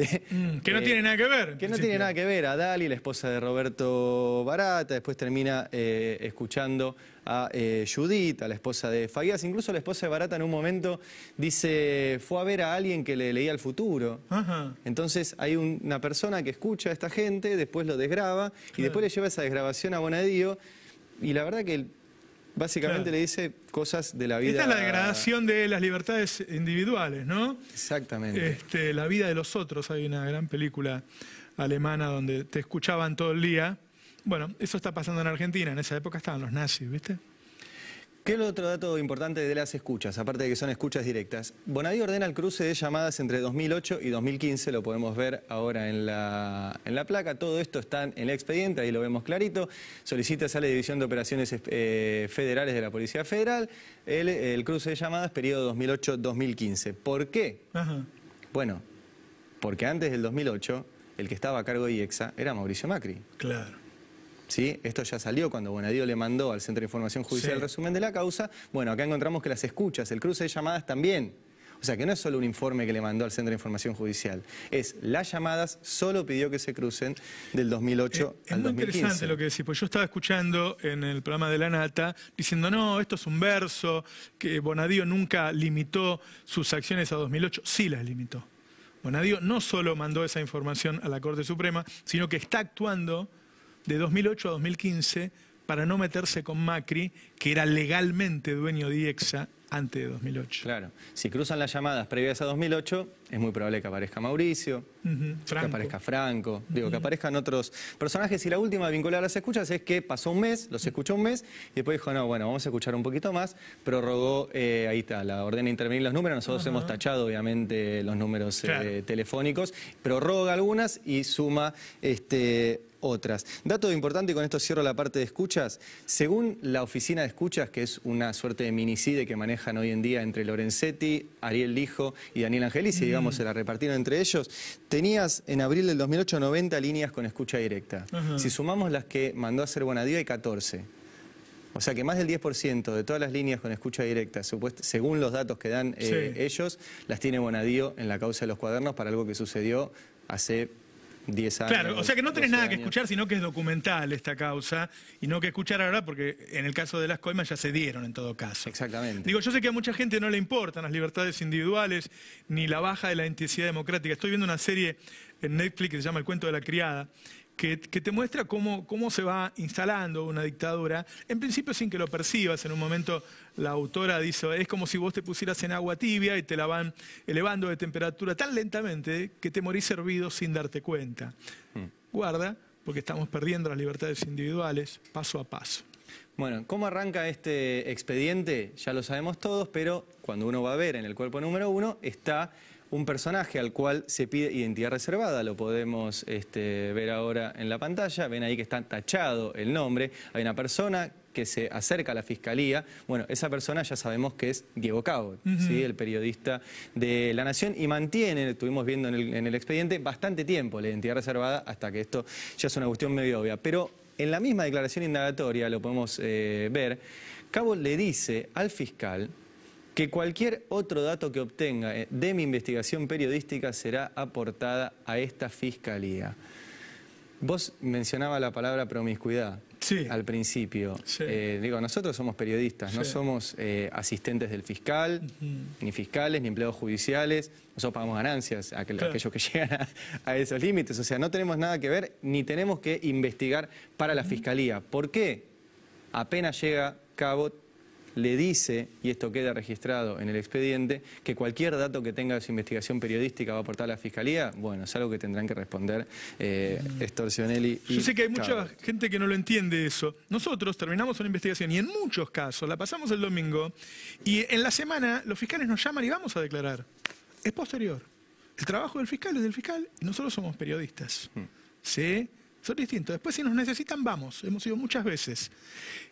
Mm, que no eh, tiene nada que ver. Que no tiene nada que ver. A Dali, la esposa de Roberto Barata, después termina eh, escuchando a eh, Judith, a la esposa de Fagías, Incluso la esposa de Barata en un momento dice, fue a ver a alguien que le leía el futuro. Entonces hay una persona que escucha a esta gente, después lo desgraba y después le lleva esa desgrabación a Bonadío. Y la verdad que Básicamente le dice cosas de la vida. Esta es la degradación de las libertades individuales, ¿no? Exactamente. Este, la vida de los otros. Hay una gran película alemana donde te escuchaban todo el día. Bueno, eso está pasando en Argentina. En esa época estaban los nazis, ¿viste? ¿Qué es otro dato importante de las escuchas? Aparte de que son escuchas directas. Bonadí ordena el cruce de llamadas entre 2008 y 2015, lo podemos ver ahora en la, placa. Todo esto está en el expediente, ahí lo vemos clarito. Solicita a la División de Operaciones eh, Federales de la Policía Federal el, cruce de llamadas periodo 2008-2015. ¿Por qué? Bueno, porque antes del 2008, el que estaba a cargo de IEXA era Mauricio Macri. Claro. ¿sí? Esto ya salió cuando Bonadío le mandó al Centro de Información Judicial el resumen de la causa. Bueno, acá encontramos que las escuchas, el cruce de llamadas también. O sea, que no es solo un informe que le mandó al Centro de Información Judicial, es las llamadas, solo pidió que se crucen del 2008 al al es muy interesante lo que decís, Pues yo estaba escuchando en el programa de La Nata diciendo, no, esto es un verso, que Bonadío nunca limitó sus acciones a 2008, sí las limitó. Bonadío no solo mandó esa información a la Corte Suprema, sino que está actuando de 2008 a 2015 para no meterse con Macri, que era legalmente dueño de IEXA antes de 2008. Claro, si cruzan las llamadas previas a 2008, es muy probable que aparezca Mauricio, que aparezca Franco, digo, que aparezcan otros personajes. Y la última vinculada a las escuchas es que pasó un mes, los escuchó un mes, y después dijo, no, bueno, vamos a escuchar un poquito más, prorrogó, eh, ahí está, la orden de intervenir los números, nosotros hemos tachado, obviamente, los números eh, telefónicos, prorroga algunas y suma... este otras. Dato importante, y con esto cierro la parte de escuchas, según la oficina de escuchas, que es una suerte de minicide que manejan hoy en día entre Lorenzetti, Ariel Lijo y Daniel Angelis, y mm. digamos, se la repartieron entre ellos, tenías en abril del 2008 90 líneas con escucha directa. Si sumamos las que mandó a hacer Bonadío, hay 14. O sea que más del 10% de todas las líneas con escucha directa, según los datos que dan eh, ellos, las tiene Bonadío en la causa de los cuadernos para algo que sucedió hace Claro, o sea que no tenés nada que escuchar, sino que es documental esta causa, y no que escuchar ahora, porque en el caso de las coimas ya se dieron en todo caso. Exactamente. Digo, yo sé que a mucha gente no le importan las libertades individuales, ni la baja de la intensidad democrática. Estoy viendo una serie en Netflix que se llama El cuento de la criada, que, te muestra cómo, se va instalando una dictadura, en principio sin que lo percibas. En un momento la autora dice, es como si vos te pusieras en agua tibia y te la van elevando de temperatura tan lentamente que te morís hervido sin darte cuenta. Mm. Guarda, porque estamos perdiendo las libertades individuales paso a paso. Bueno, ¿cómo arranca este expediente? Ya lo sabemos todos, pero cuando uno va a ver en el cuerpo número uno está un personaje al cual se pide identidad reservada. Lo podemos este, ver ahora en la pantalla. Ven ahí que está tachado el nombre. Hay una persona que se acerca a la fiscalía. Bueno, esa persona ya sabemos que es Diego Cabo, el periodista de La Nación, y mantiene, estuvimos viendo en el, expediente, bastante tiempo la identidad reservada hasta que esto ya es una cuestión medio obvia. Pero en la misma declaración indagatoria, lo podemos eh, ver, Cabo le dice al fiscal que cualquier otro dato que obtenga eh, de mi investigación periodística será aportada a esta fiscalía. Vos mencionaba la palabra promiscuidad al principio. Eh, digo, nosotros somos periodistas, no somos eh, asistentes del fiscal, ni fiscales, ni empleados judiciales. Nosotros pagamos ganancias a, aquellos que llegan a, esos límites. O sea, no tenemos nada que ver ni tenemos que investigar para la fiscalía. ¿Por qué? Apenas llega Cabo le dice, y esto queda registrado en el expediente, que cualquier dato que tenga de su investigación periodística va a aportar a la Fiscalía, bueno, es algo que tendrán que responder eh, Estorcionelli y Yo sé que hay mucha gente que no lo entiende eso. Nosotros terminamos una investigación y en muchos casos, la pasamos el domingo, y en la semana los fiscales nos llaman y vamos a declarar. Es posterior. El trabajo del fiscal es del fiscal y nosotros somos periodistas. Hmm. ¿Sí? Son distintos. Después, si nos necesitan, vamos. Hemos ido muchas veces.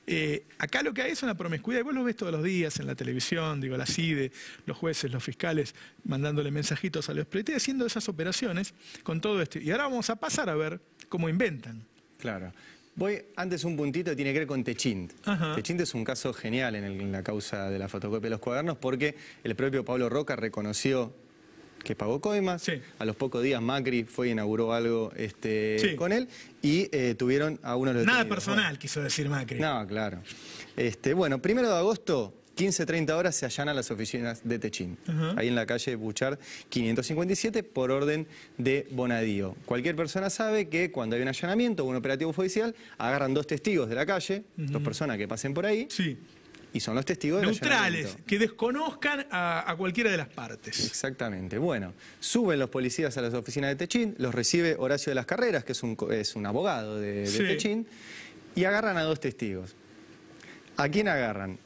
Eh, acá lo que hay es una promiscuidad. Y vos lo ves todos los días en la televisión, digo, la CIDE, los jueces, los fiscales, mandándole mensajitos a los proyectos, haciendo esas operaciones con todo esto. Y ahora vamos a pasar a ver cómo inventan. Claro. Voy antes un puntito que tiene que ver con Techint. Techint es un caso genial en, la causa de la fotocopia de los cuadernos porque el propio Pablo Roca reconoció que pagó coimas, A los pocos días Macri fue y inauguró algo este, con él y eh, tuvieron a uno de los Nada personal quiso decir Macri. No, claro. Este, bueno, primero de agosto 15.30 horas se allanan las oficinas de Techín, ahí en la calle Buchar 557, por orden de Bonadío. Cualquier persona sabe que cuando hay un allanamiento o un operativo judicial, agarran dos testigos de la calle, dos personas que pasen por ahí, sí. Y son los testigos de Neutrales, que desconozcan a, cualquiera de las partes. Exactamente. Bueno, suben los policías a las oficinas de Techín, los recibe Horacio de las Carreras, que es un, abogado de, Techín, y agarran a dos testigos. ¿A quién agarran?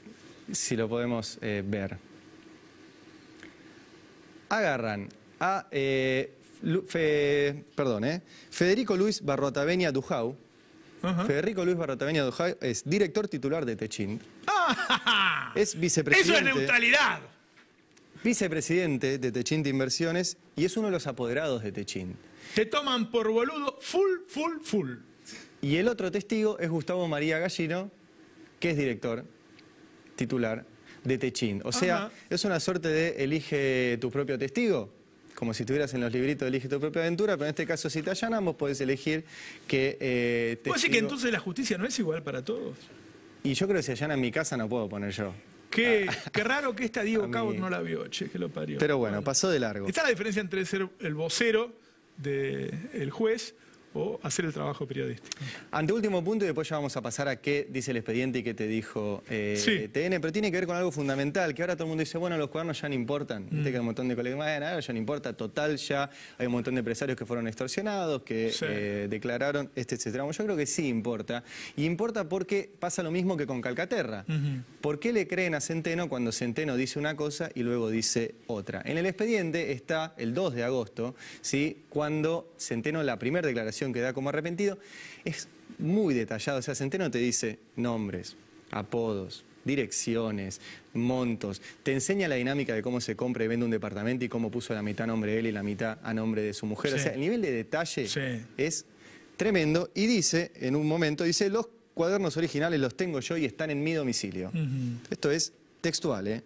Si lo podemos eh, ver. Agarran a eh, perdón, eh, Federico Luis Barrotavenia Dujau, Federico Luis Barrataveña Dojá es director titular de Techín. Ah. Es vicepresidente. Eso es neutralidad. Vicepresidente de Techín Inversiones y es uno de los apoderados de Techín. Te toman por boludo full, full, full. Y el otro testigo es Gustavo María Gallino, que es director titular de Techín. O sea, es una suerte de elige tu propio testigo como si estuvieras en los libritos Elige tu propia aventura, pero en este caso si te hallan vos podés elegir que... Eh, ¿Puede decir que entonces la justicia no es igual para todos? Y yo creo que si en mi casa no puedo poner yo. Qué, ah. qué, raro que esta Diego Cabo no la vio, che, que lo parió. Pero bueno, pasó de largo. Está la diferencia entre ser el vocero del juez o hacer el trabajo periodístico. Ante último punto y después ya vamos a pasar a qué dice el expediente y qué te dijo eh, TN, pero tiene que ver con algo fundamental, que ahora todo el mundo dice, bueno, los cuadernos ya no importan, mm. que hay un montón de colegas, nada ya no importa, total ya hay un montón de empresarios que fueron extorsionados, que eh, declararon, este, etcétera. yo creo que sí importa, y importa porque pasa lo mismo que con Calcaterra. ¿Por qué le creen a Centeno cuando Centeno dice una cosa y luego dice otra? En el expediente está el 2 de agosto, ¿sí? cuando Centeno la primera declaración que da como arrepentido, es muy detallado. O sea, Centeno te dice nombres, apodos, direcciones, montos. Te enseña la dinámica de cómo se compra y vende un departamento y cómo puso la mitad a nombre de él y la mitad a nombre de su mujer. O sea, el nivel de detalle es tremendo. Y dice, en un momento, dice, los cuadernos originales los tengo yo y están en mi domicilio. Esto es textual, ¿eh?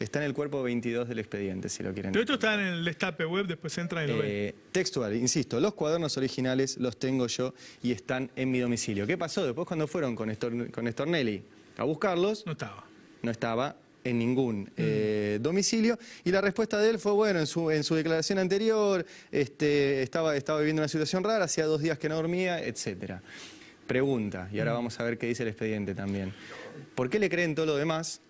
Está en el cuerpo 22 del expediente, si lo quieren. Pero esto está en el estape web, después entra en lo eh, Textual, insisto, los cuadernos originales los tengo yo y están en mi domicilio. ¿Qué pasó? Después cuando fueron con, Stornelli Estornelli a buscarlos... No estaba. No estaba en ningún eh, domicilio. Y la respuesta de él fue, bueno, en su, en su declaración anterior, este, estaba, estaba viviendo una situación rara, hacía dos días que no dormía, etcétera. Pregunta, y ahora mm. vamos a ver qué dice el expediente también. ¿Por qué le creen todo lo demás?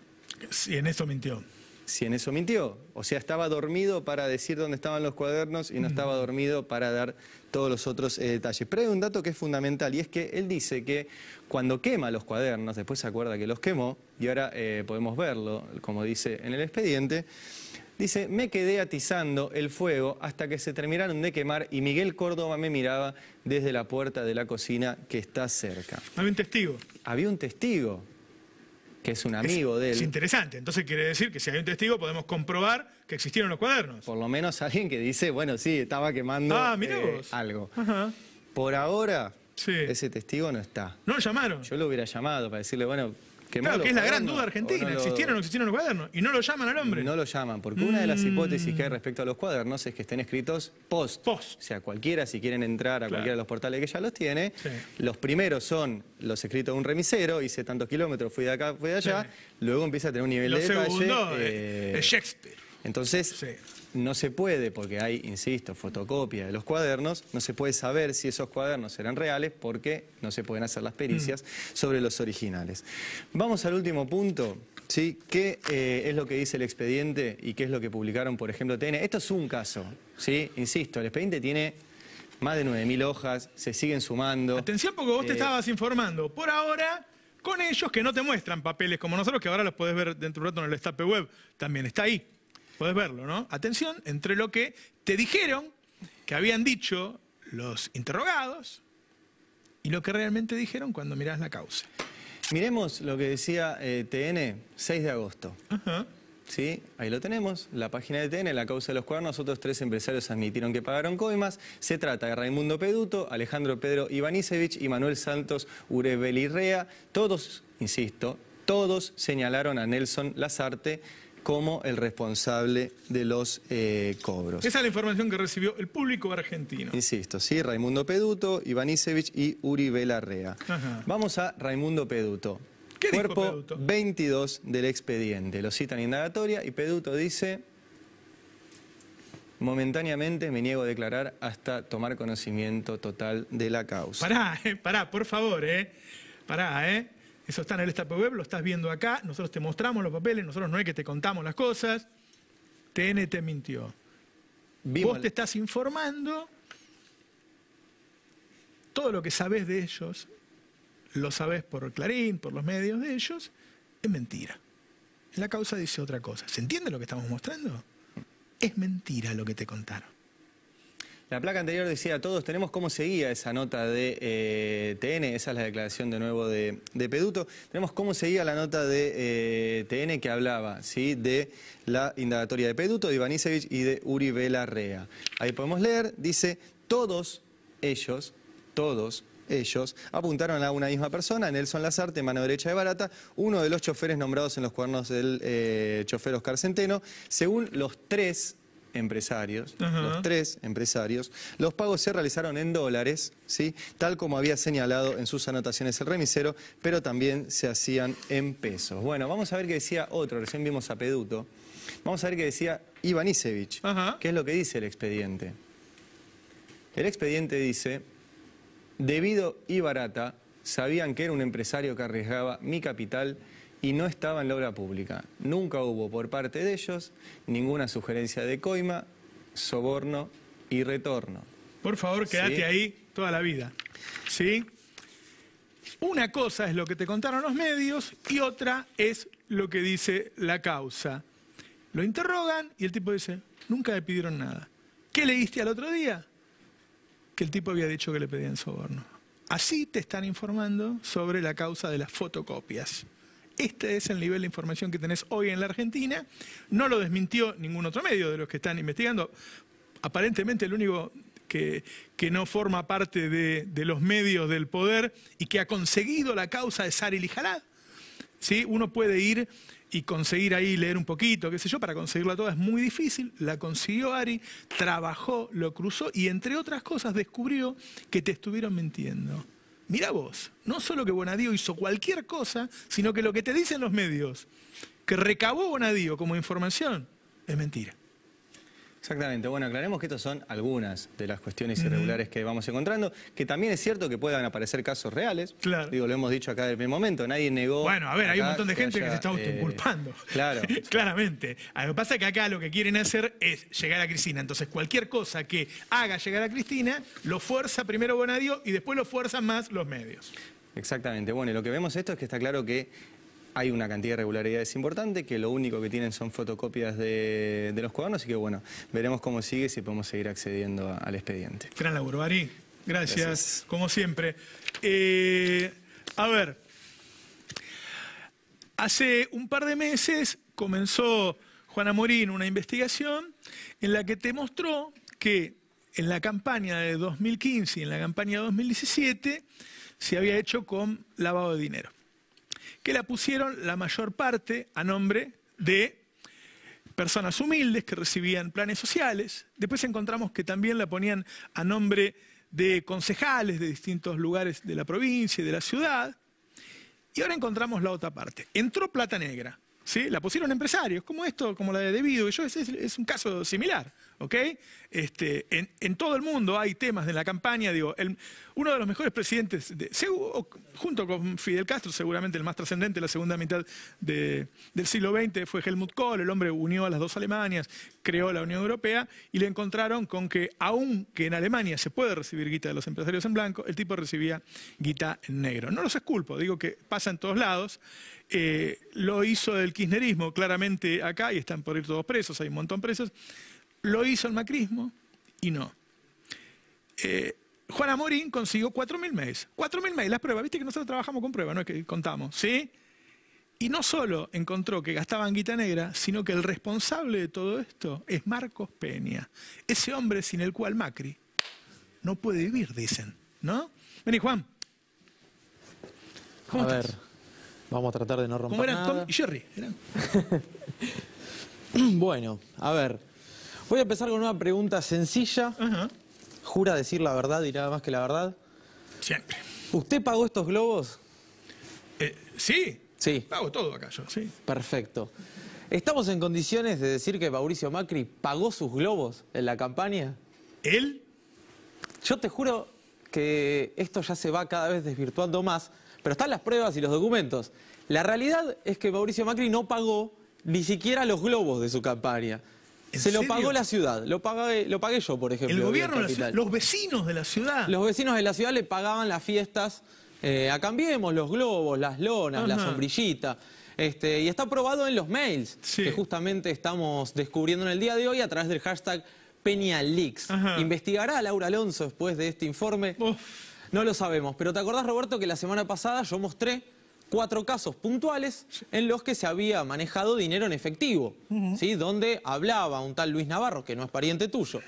si en eso mintió si en eso mintió. O sea, estaba dormido para decir dónde estaban los cuadernos y no estaba dormido para dar todos los otros eh, detalles. Pero hay un dato que es fundamental y es que él dice que cuando quema los cuadernos, después se acuerda que los quemó, y ahora eh, podemos verlo, como dice en el expediente, dice, me quedé atizando el fuego hasta que se terminaron de quemar y Miguel Córdoba me miraba desde la puerta de la cocina que está cerca. Había un testigo. Había un testigo que es un amigo de él. Es interesante, entonces quiere decir que si hay un testigo podemos comprobar que existieron los cuadernos. Por lo menos alguien que dice, bueno, sí, estaba quemando ah, eh, algo. Por ahora, ese testigo no está. No lo llamaron. Yo lo hubiera llamado para decirle, bueno, claro, que es la gran duda argentina. ¿Existieron o no existieron los cuadernos? Y no lo llaman al hombre. No lo llaman, porque una de las mm. hipótesis que hay respecto a los cuadernos es que estén escritos post. Post. O sea, cualquiera, si quieren entrar a cualquiera de los portales que ya los tiene, los primeros son los escritos de un remisero, hice tantos kilómetros, fui de acá, fui de allá, luego empieza a tener un nivel de segundo, eh, de Shakespeare. Entonces, no se puede, porque hay, insisto, fotocopia de los cuadernos, no se puede saber si esos cuadernos eran reales porque no se pueden hacer las pericias mm. sobre los originales. Vamos al último punto. ¿Sí? ¿Qué eh, es lo que dice el expediente y qué es lo que publicaron, por ejemplo, TN? Esto es un caso, ¿sí? Insisto, el expediente tiene más de 9.000 hojas, se siguen sumando. Atención porque vos te eh, estabas informando. Por ahora, con ellos que no te muestran papeles como nosotros, que ahora los podés ver dentro de un rato en el estape web, también está ahí. Puedes verlo, ¿no? Atención, entre lo que te dijeron que habían dicho los interrogados y lo que realmente dijeron cuando mirás la causa. Miremos lo que decía eh, TN 6 de agosto. ¿Sí? Ahí lo tenemos, la página de TN, la causa de los cuernos, otros tres empresarios admitieron que pagaron coimas. Se trata de Raimundo Peduto, Alejandro Pedro Ivanisevich y Manuel Santos Urebelirrea. Todos, insisto, todos señalaron a Nelson Lazarte como el responsable de los eh, cobros. Esa es la información que recibió el público argentino. Insisto, sí, Raimundo Peduto, Iván Isevich y Uri Larrea. Vamos a Raimundo Peduto. ¿Qué Cuerpo 22 del expediente. Lo citan indagatoria y Peduto dice... Momentáneamente me niego a declarar hasta tomar conocimiento total de la causa. Pará, eh, pará, por favor, ¿eh? Pará, ¿eh? Eso está en el estape web, lo estás viendo acá, nosotros te mostramos los papeles, nosotros no es que te contamos las cosas. TNT te mintió. Vos te estás informando, todo lo que sabés de ellos, lo sabés por Clarín, por los medios de ellos, es mentira. La causa dice otra cosa. ¿Se entiende lo que estamos mostrando? Es mentira lo que te contaron. La placa anterior decía, todos tenemos cómo seguía esa nota de eh, TN, esa es la declaración de nuevo de, Peduto, tenemos cómo seguía la nota de eh, TN que hablaba ¿sí? de la indagatoria de Peduto, de Ivanisevich y de Uri Velarrea. Ahí podemos leer, dice, todos ellos, todos ellos apuntaron a una misma persona, Nelson Lazarte, mano derecha de Barata, uno de los choferes nombrados en los cuernos del eh, chofer Oscar Centeno. Según los tres empresarios, los tres empresarios, los pagos se realizaron en dólares, ¿sí? tal como había señalado en sus anotaciones el remisero, pero también se hacían en pesos. Bueno, vamos a ver qué decía otro, recién vimos a Peduto. Vamos a ver qué decía Iván Isevich, qué es lo que dice el expediente. El expediente dice, debido y barata, sabían que era un empresario que arriesgaba mi capital y no estaba en la obra pública. Nunca hubo por parte de ellos ninguna sugerencia de coima, soborno y retorno. Por favor, quédate ahí toda la vida. ¿Sí? Una cosa es lo que te contaron los medios y otra es lo que dice la causa. Lo interrogan y el tipo dice, nunca le pidieron nada. ¿Qué leíste al otro día? Que el tipo había dicho que le pedían soborno. Así te están informando sobre la causa de las fotocopias. Este es el nivel de información que tenés hoy en la Argentina. No lo desmintió ningún otro medio de los que están investigando. Aparentemente el único que, no forma parte de, los medios del poder y que ha conseguido la causa es Sari Lijalad. ¿Sí? Uno puede ir y conseguir ahí leer un poquito, qué sé yo, para conseguirla toda es muy difícil. La consiguió Ari, trabajó, lo cruzó y entre otras cosas descubrió que te estuvieron mintiendo. Mira vos, no solo que Bonadío hizo cualquier cosa, sino que lo que te dicen los medios, que recabó Bonadío como información, es mentira. Exactamente. Bueno, aclaremos que estas son algunas de las cuestiones irregulares que vamos encontrando, que también es cierto que puedan aparecer casos reales. Claro. Digo, lo hemos dicho acá el primer momento, nadie negó... Bueno, a ver, hay un montón de gente que se está eh, autoinculpando. claro. Claramente. Lo que pasa es que acá lo que quieren hacer es llegar a Cristina. Entonces, cualquier cosa que haga llegar a Cristina, lo fuerza primero Bonadio y después lo fuerzan más los medios. Exactamente. Bueno, y lo que vemos esto es que está claro que hay una cantidad de regularidades importante, que lo único que tienen son fotocopias de, los cuadernos, así que bueno, veremos cómo sigue si podemos seguir accediendo al expediente. Gran labor, Barí. Gracias, como siempre. Eh, a ver, hace un par de meses comenzó Juana Morín una investigación en la que te mostró que en la campaña de 2015 y en la campaña de 2017 se había hecho con lavado de dinero que la pusieron la mayor parte a nombre de personas humildes que recibían planes sociales. Después encontramos que también la ponían a nombre de concejales de distintos lugares de la provincia y de la ciudad. Y ahora encontramos la otra parte. Entró plata negra, ¿sí? la pusieron empresarios, como esto, como la de Debido, y yo, es un caso similar. ¿ok? Este, en, todo el mundo hay temas de la campaña, digo, uno de los mejores presidentes, junto con Fidel Castro, seguramente el más trascendente de la segunda mitad de, del siglo XX, fue Helmut Kohl, el hombre unió a las dos Alemanias, creó la Unión Europea y le encontraron con que, aunque en Alemania se puede recibir guita de los empresarios en blanco, el tipo recibía guita en negro. No los esculpo, digo que pasa en todos lados. Eh, lo hizo el kirchnerismo claramente acá y están por ir todos presos, hay un montón de presos. ¿Lo hizo el macrismo? Y no. Eh, Juana Morín consiguió 4.000 mails. 4.000 mails, las pruebas. Viste que nosotros trabajamos con pruebas, no es que contamos, ¿sí? Y no solo encontró que gastaban guita negra, sino que el responsable de todo esto es Marcos Peña. Ese hombre sin el cual Macri no puede vivir, dicen, ¿no? Vení, Juan. a ver, vamos a tratar de no romper ¿Cómo eran Tom y Jerry? bueno, a ver, Voy a empezar con una pregunta sencilla. ¿Jura decir la verdad y nada más que la verdad? Siempre. ¿Usted pagó estos globos? Eh, sí. Sí. Pago todo acá yo, sí. Perfecto. ¿Estamos en condiciones de decir que Mauricio Macri pagó sus globos en la campaña? ¿Él? Yo te juro que esto ya se va cada vez desvirtuando más, pero están las pruebas y los documentos. La realidad es que Mauricio Macri no pagó ni siquiera los globos de su campaña. Se lo pagó la ciudad, lo pagué, lo pagué yo, por ejemplo. El gobierno, los vecinos de la ciudad. Los vecinos de la ciudad le pagaban las fiestas eh, a Cambiemos, los globos, las lonas, la sombrillita. Este, y está probado en los mails, que justamente estamos descubriendo en el día de hoy a través del hashtag PeñaLeaks. ¿Investigará Laura Alonso después de este informe? No lo sabemos, pero ¿te acordás, Roberto, que la semana pasada yo mostré cuatro casos puntuales en los que se había manejado dinero en efectivo, ¿sí? donde hablaba un tal Luis Navarro, que no es pariente tuyo,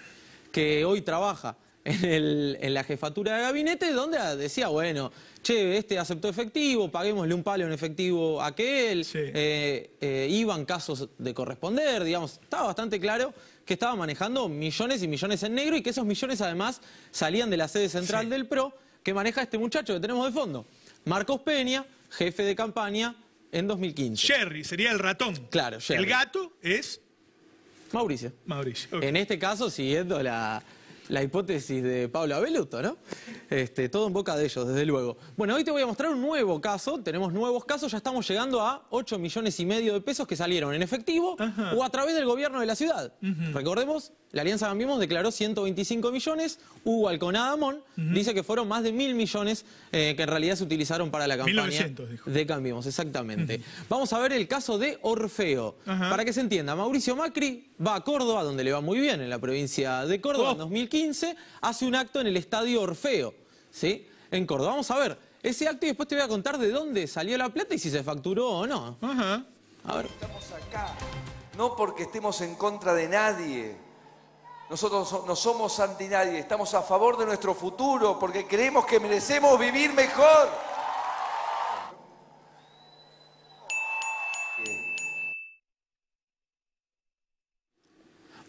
que hoy trabaja en, la jefatura de gabinete, donde decía, bueno, che, este aceptó efectivo, paguémosle un palo en efectivo a aquel, eh, eh, iban casos de corresponder, digamos, estaba bastante claro que estaba manejando millones y millones en negro y que esos millones además salían de la sede central del PRO que maneja este muchacho que tenemos de fondo, Marcos Peña, jefe de campaña en 2015. Sherry sería el ratón. Claro, Jerry. El gato es... Mauricio. Mauricio. En este caso, siguiendo la, la hipótesis de Pablo Abeluto, ¿no? Este, todo en boca de ellos, desde luego. Bueno, hoy te voy a mostrar un nuevo caso, tenemos nuevos casos, ya estamos llegando a 8 millones y medio de pesos que salieron en efectivo o a través del gobierno de la ciudad. Recordemos, la Alianza Cambiemos declaró 125 millones, Hugo Alconadamón dice que fueron más de mil millones eh, que en realidad se utilizaron para la campaña de Cambiemos, exactamente. Vamos a ver el caso de Orfeo. Para que se entienda, Mauricio Macri va a Córdoba, donde le va muy bien, en la provincia de Córdoba, en 2015, hace un acto en el Estadio Orfeo, ¿sí? En Córdoba. Vamos a ver ese acto y después te voy a contar de dónde salió la plata y si se facturó o no. Ajá. A ver. Estamos acá, no porque estemos en contra de nadie. Nosotros no somos anti nadie, estamos a favor de nuestro futuro porque creemos que merecemos vivir mejor.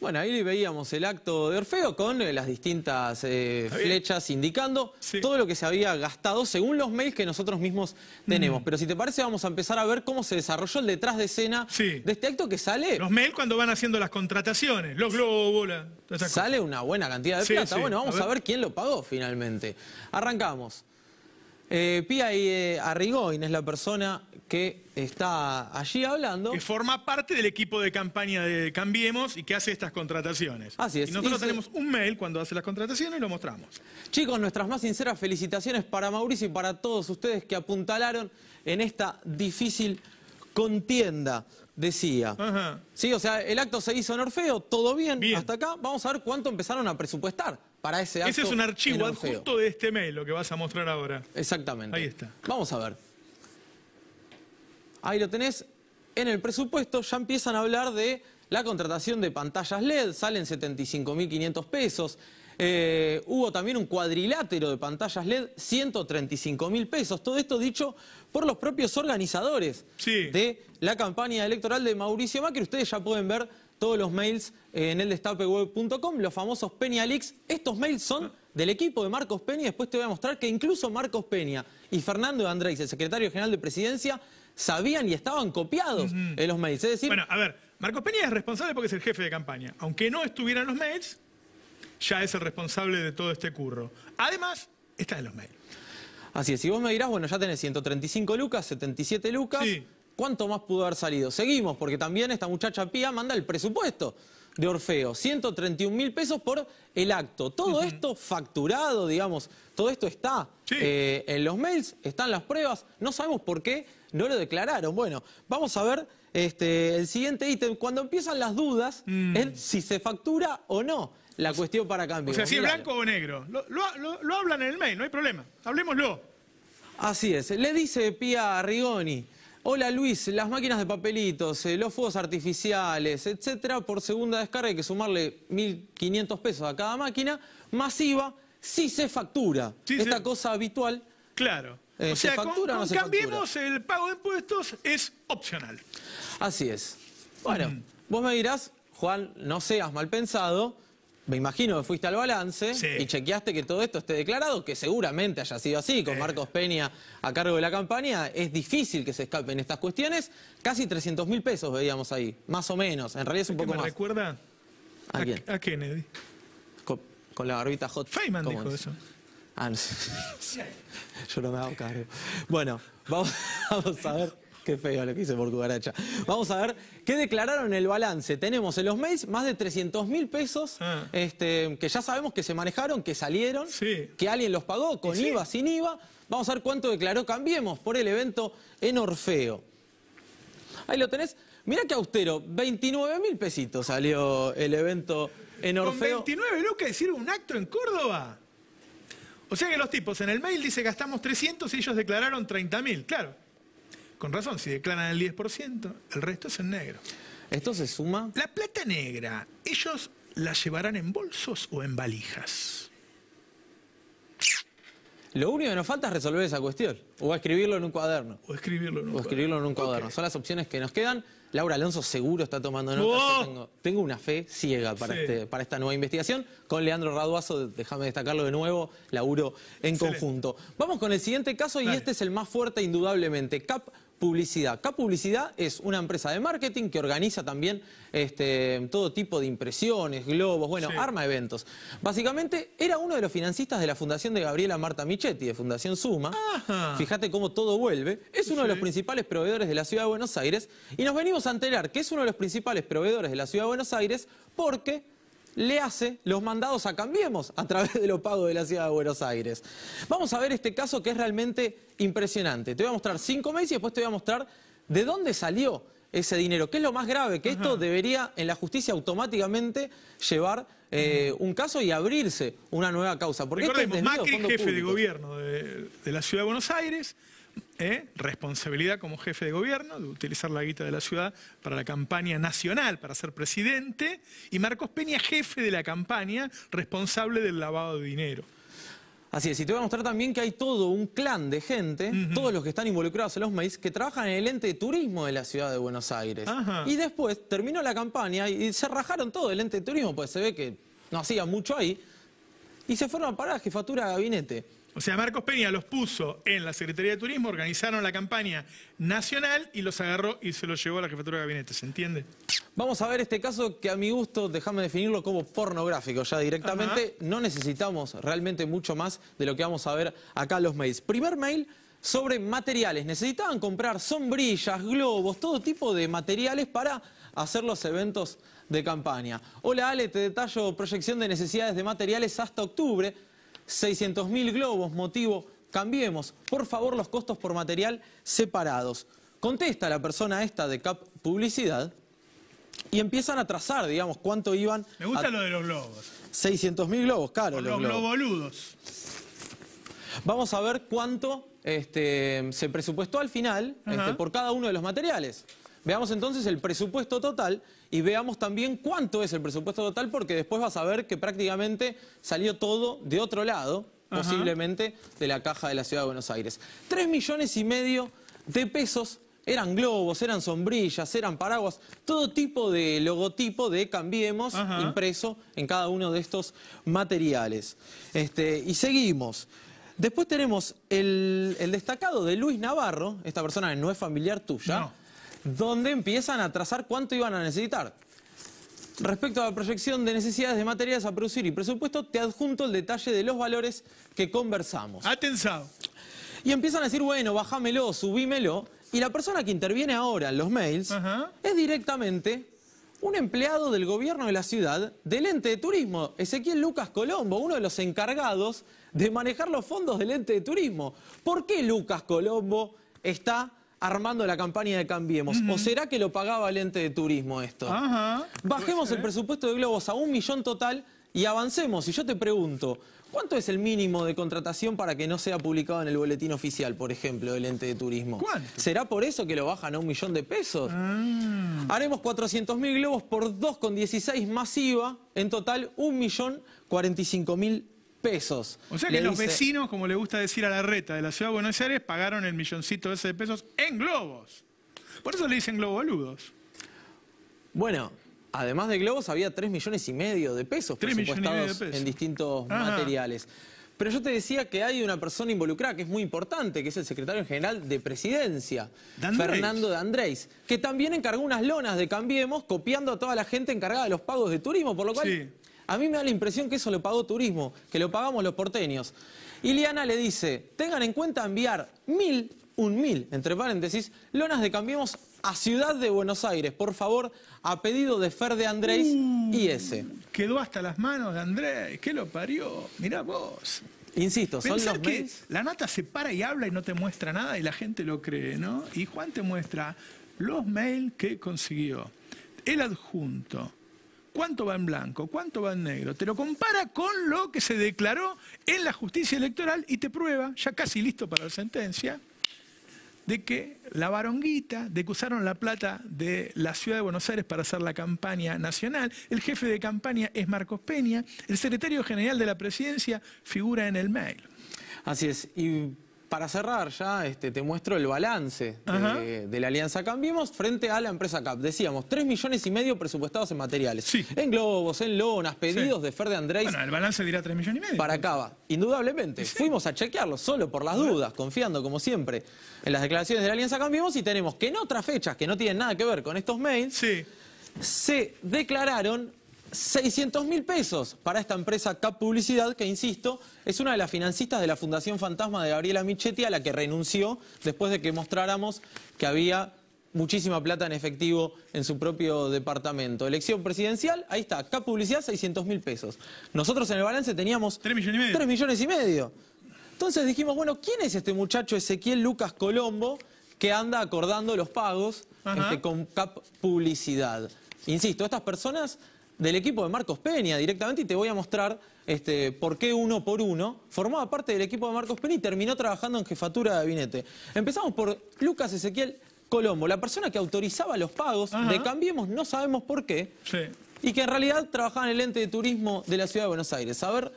Bueno, ahí veíamos el acto de Orfeo con eh, las distintas eh, flechas indicando todo lo que se había gastado según los mails que nosotros mismos tenemos. Mm. Pero si te parece, vamos a empezar a ver cómo se desarrolló el detrás de escena de este acto que sale... Los mails cuando van haciendo las contrataciones, los globos, Sale una buena cantidad de plata. Bueno, vamos a ver. quién lo pagó finalmente. Arrancamos. Eh, Pía y, Arrigoin es la persona que está allí hablando. Que forma parte del equipo de campaña de Cambiemos y que hace estas contrataciones. Así es. Y nosotros tenemos un mail cuando hace las contrataciones y lo mostramos. Chicos, nuestras más sinceras felicitaciones para Mauricio y para todos ustedes que apuntalaron en esta difícil contienda, decía. Sí, o sea, el acto se hizo en Orfeo, todo bien, bien, hasta acá. Vamos a ver cuánto empezaron a presupuestar para ese acto. Ese es un archivo adjunto de este mail, lo que vas a mostrar ahora. Exactamente. Ahí está. Vamos a ver. Ahí lo tenés. En el presupuesto ya empiezan a hablar de la contratación de pantallas LED, salen 75.500 pesos. Eh, hubo también un cuadrilátero de pantallas LED, 135.000 pesos. Todo esto dicho por los propios organizadores de la campaña electoral de Mauricio Macri. Ustedes ya pueden ver todos los mails eh, en el destapeweb.com, los famosos Peña Estos mails son del equipo de Marcos Peña. Después te voy a mostrar que incluso Marcos Peña y Fernando Andrés, el secretario general de Presidencia, sabían y estaban copiados en los mails. Es decir, bueno, a ver, Marcos Peña es responsable porque es el jefe de campaña. Aunque no estuvieran los mails, ya es el responsable de todo este curro. Además, está en los mails. Así es, si vos me dirás, bueno, ya tenés 135 lucas, 77 lucas, ¿cuánto más pudo haber salido? Seguimos, porque también esta muchacha Pía manda el presupuesto de Orfeo. 131 mil pesos por el acto. Todo esto facturado, digamos, todo esto está eh, en los mails, están las pruebas, no sabemos por qué no lo declararon. Bueno, vamos a ver este, el siguiente ítem. Cuando empiezan las dudas mm. es si se factura o no la cuestión para cambio. O sea, si es blanco o negro. Lo, hablan en el mail, no hay problema. Hablemoslo. Así es. Le dice Pía Rigoni. Hola Luis, las máquinas de papelitos, eh, los fuegos artificiales, etcétera, por segunda descarga hay que sumarle 1.500 pesos a cada máquina, masiva, si se factura. Esta cosa habitual. Claro. Eh, o sea, se factura, cambiemos, el pago de impuestos es opcional. Así es. Bueno, vos me dirás, Juan, no seas mal pensado, me imagino que fuiste al balance y chequeaste que todo esto esté declarado, que seguramente haya sido así, con eh. Marcos Peña a cargo de la campaña, es difícil que se escapen estas cuestiones. Casi 300 mil pesos veíamos ahí, más o menos, en realidad es un poco me más. recuerda? ¿A, quién? a Kennedy. Con, con, la barbita hot. Feynman dijo eso. Ah, Yo no me hago cargo. Bueno, vamos a ver. Qué feo lo que hice por garacha. Vamos a ver qué declararon en el balance. Tenemos en los mails más de 300 mil pesos ah. este, que ya sabemos que se manejaron, que salieron, que alguien los pagó con IVA, sin IVA. Vamos a ver cuánto declaró Cambiemos por el evento en Orfeo. Ahí lo tenés. Mirá qué austero, 29 mil pesitos salió el evento en Orfeo. ¿Con 29 lucas decir un acto en Córdoba? O sea que los tipos en el mail dice gastamos 300 y ellos declararon 30 mil, claro. Con razón, si declaran el 10%, el resto es en negro. ¿Esto se suma? La plata negra, ellos la llevarán en bolsos o en valijas. Lo único que nos falta es resolver esa cuestión. O escribirlo en un cuaderno. O escribirlo en un, o escribirlo en un cuaderno. Son las opciones que nos quedan. Laura Alonso seguro está tomando notas. ¡Oh! Tengo, una fe ciega este, para, esta nueva investigación. Con Leandro Raduazo, déjame destacarlo de nuevo, laburo en conjunto. Vamos con el siguiente caso y este es el más fuerte indudablemente. Cap publicidad. K Publicidad es una empresa de marketing que organiza también este, todo tipo de impresiones, globos, bueno, arma eventos. Básicamente era uno de los financistas de la fundación de Gabriela Marta Michetti, de Fundación Suma. Fíjate cómo todo vuelve. Es uno de los principales proveedores de la ciudad de Buenos Aires y nos venimos a enterar que es uno de los principales proveedores de la ciudad de Buenos Aires porque le hace los mandados a Cambiemos a través de los pagos de la ciudad de Buenos Aires. Vamos a ver este caso que es realmente impresionante. Te voy a mostrar cinco meses y después te voy a mostrar de dónde salió ese dinero. ¿Qué es lo más grave? Que esto debería en la justicia automáticamente llevar eh, un caso y abrirse una nueva causa. Porque este es Macri, jefe de gobierno de la ciudad de Buenos Aires... ¿eh? responsabilidad como jefe de gobierno de utilizar la guita de la ciudad para la campaña nacional, para ser presidente, y Marcos Peña, jefe de la campaña, responsable del lavado de dinero. Así es, y te voy a mostrar también que hay todo un clan de gente, todos los que están involucrados en los maíz, que trabajan en el ente de turismo de la ciudad de Buenos Aires. Y después terminó la campaña y se rajaron todo el ente de turismo, pues se ve que no hacía mucho ahí, y se fueron a parar a la jefatura de gabinete. O sea, Marcos Peña los puso en la Secretaría de Turismo, organizaron la campaña nacional y los agarró y se los llevó a la jefatura de gabinete, ¿se entiende? Vamos a ver este caso que a mi gusto, déjame definirlo como pornográfico ya directamente. No necesitamos realmente mucho más de lo que vamos a ver acá los mails. Primer mail sobre materiales. Necesitaban comprar sombrillas, globos, todo tipo de materiales para hacer los eventos de campaña. Hola Ale, te detallo proyección de necesidades de materiales hasta octubre. 600.000 globos, motivo, cambiemos, por favor, los costos por material separados. Contesta la persona esta de CAP Publicidad y empiezan a trazar, digamos, cuánto iban... Me gusta lo de los globos. 600.000 globos, claro. Los, los globoludos. Vamos a ver cuánto este, se presupuestó al final este, por cada uno de los materiales. Veamos entonces el presupuesto total y veamos también cuánto es el presupuesto total, porque después vas a ver que prácticamente salió todo de otro lado, posiblemente de la caja de la Ciudad de Buenos Aires. Tres millones y medio de pesos eran globos, eran sombrillas, eran paraguas, todo tipo de logotipo de Cambiemos impreso en cada uno de estos materiales. Este, y seguimos. Después tenemos el, el, destacado de Luis Navarro, esta persona no es familiar tuya. No donde empiezan a trazar cuánto iban a necesitar. Respecto a la proyección de necesidades de materiales a producir y presupuesto, te adjunto el detalle de los valores que conversamos. Atensado. Y empiezan a decir, bueno, bájamelo, subímelo. Y la persona que interviene ahora en los mails es directamente un empleado del gobierno de la ciudad del ente de turismo, Ezequiel Lucas Colombo, uno de los encargados de manejar los fondos del ente de turismo. ¿Por qué Lucas Colombo está armando la campaña de Cambiemos? ¿O será que lo pagaba el ente de turismo esto? Bajemos el presupuesto de Globos a un millón total y avancemos. Y yo te pregunto, ¿cuánto es el mínimo de contratación para que no sea publicado en el boletín oficial, por ejemplo, del ente de turismo? ¿Será por eso que lo bajan a un millón de pesos? Ah. Haremos Haremos 400.000 globos por 2,16 masiva, en total 1.045.000 pesos pesos. O sea que los vecinos, como le gusta decir a la reta de la Ciudad de Buenos Aires, pagaron el milloncito ese de pesos en globos. Por eso le dicen globoludos. Bueno, además de globos había 3 millones y medio de pesos presupuestados pesos. en distintos materiales. Pero yo te decía que hay una persona involucrada que es muy importante, que es el secretario general de Presidencia, Fernando de Andrés, que también encargó unas lonas de Cambiemos copiando a toda la gente encargada de los pagos de turismo, por lo cual a mí me da la impresión que eso lo pagó turismo, que lo pagamos los porteños. Liana le dice, tengan en cuenta enviar mil, un mil, entre paréntesis, lonas de Cambiemos a Ciudad de Buenos Aires, por favor, a pedido de Fer de Andrés mm. y ese. Quedó hasta las manos de Andrés, que lo parió, mirá vos. Insisto, son los que mails? La nata se para y habla y no te muestra nada y la gente lo cree, ¿no? Y Juan te muestra los mails que consiguió, el adjunto, cuánto va en blanco, cuánto va en negro. Te lo compara con lo que se declaró en la justicia electoral y te prueba, ya casi listo para la sentencia, de que la baronguita, de que usaron la plata de la ciudad de Buenos Aires para hacer la campaña nacional. El jefe de campaña es Marcos Peña. El secretario general de la presidencia figura en el mail. Así es. Y para cerrar ya, este, te muestro el balance de, la Alianza Cambimos frente a la empresa CAP. Decíamos, 3 millones y medio presupuestados en materiales. Sí. En globos, en lonas, pedidos de Fer de Andrés. Bueno, el balance dirá 3 millones y medio. Para va, indudablemente. Fuimos a chequearlo solo por las dudas, confiando como siempre en las declaraciones de la Alianza Cambimos, y tenemos que en otras fechas que no tienen nada que ver con estos mails, se declararon 600 mil pesos para esta empresa Cap Publicidad, que insisto, es una de las financistas de la Fundación Fantasma de Gabriela Michetti, a la que renunció después de que mostráramos que había muchísima plata en efectivo en su propio departamento. Elección presidencial, ahí está, Cap Publicidad, 600 mil pesos. Nosotros en el balance teníamos... 3 millones y medio. 3 millones y medio. Entonces dijimos, bueno, ¿quién es este muchacho Ezequiel Lucas Colombo que anda acordando los pagos este, con Cap Publicidad? Insisto, estas personas del equipo de Marcos Peña directamente y te voy a mostrar este, por qué uno por uno formaba parte del equipo de Marcos Peña y terminó trabajando en jefatura de gabinete. Empezamos por Lucas Ezequiel Colombo, la persona que autorizaba los pagos le Cambiemos, no sabemos por qué, y que en realidad trabajaba en el ente de turismo de la Ciudad de Buenos Aires. A ver,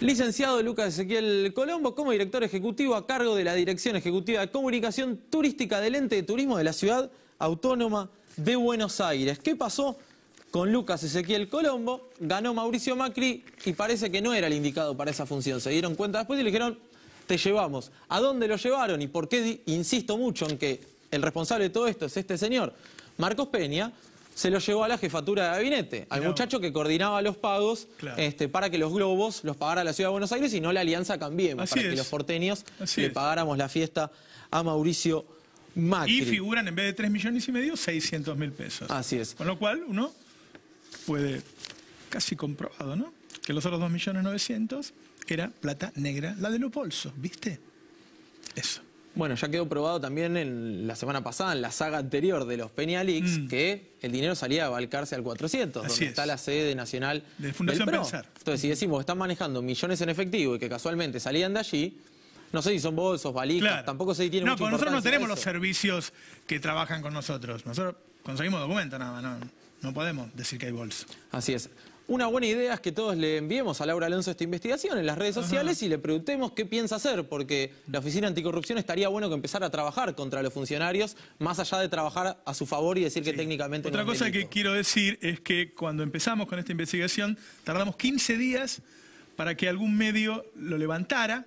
licenciado Lucas Ezequiel Colombo, como director ejecutivo a cargo de la Dirección Ejecutiva de Comunicación Turística del ente de turismo de la Ciudad Autónoma de Buenos Aires. ¿Qué pasó con Lucas Ezequiel Colombo ganó Mauricio Macri y parece que no era el indicado para esa función. Se dieron cuenta después y le dijeron, te llevamos. ¿A dónde lo llevaron y por qué insisto mucho en que el responsable de todo esto es este señor? Marcos Peña se lo llevó a la jefatura de gabinete, al muchacho que coordinaba los pagos este, para que los globos los pagara la ciudad de Buenos Aires y no la alianza cambiemos, para que los porteños le pagáramos la fiesta a Mauricio Macri. Y figuran en vez de 3 millones y medio, 600 mil pesos. Así es. Con lo cual, uno puede, casi comprobado, ¿no? Que los otros 2.900.000 era plata negra, la de los bolsos, ¿viste? Eso. Bueno, ya quedó probado también en la semana pasada, en la saga anterior de los Peña mm. que el dinero salía a balcarse al 400, donde está la sede nacional de Fundación del Pensar. Entonces, si decimos que están manejando millones en efectivo y que casualmente salían de allí, no sé si son bolsos, valijas, tampoco tampoco se tiene No, porque nosotros no tenemos los servicios que trabajan con nosotros. Nosotros conseguimos documentos nada más, ¿no? No podemos decir que hay bols. Así es. Una buena idea es que todos le enviemos a Laura Alonso esta investigación en las redes sociales y le preguntemos qué piensa hacer, porque la Oficina Anticorrupción estaría bueno que empezara a trabajar contra los funcionarios, más allá de trabajar a su favor y decir que técnicamente... Otra cosa que quiero decir es que cuando empezamos con esta investigación, tardamos 15 días para que algún medio lo levantara,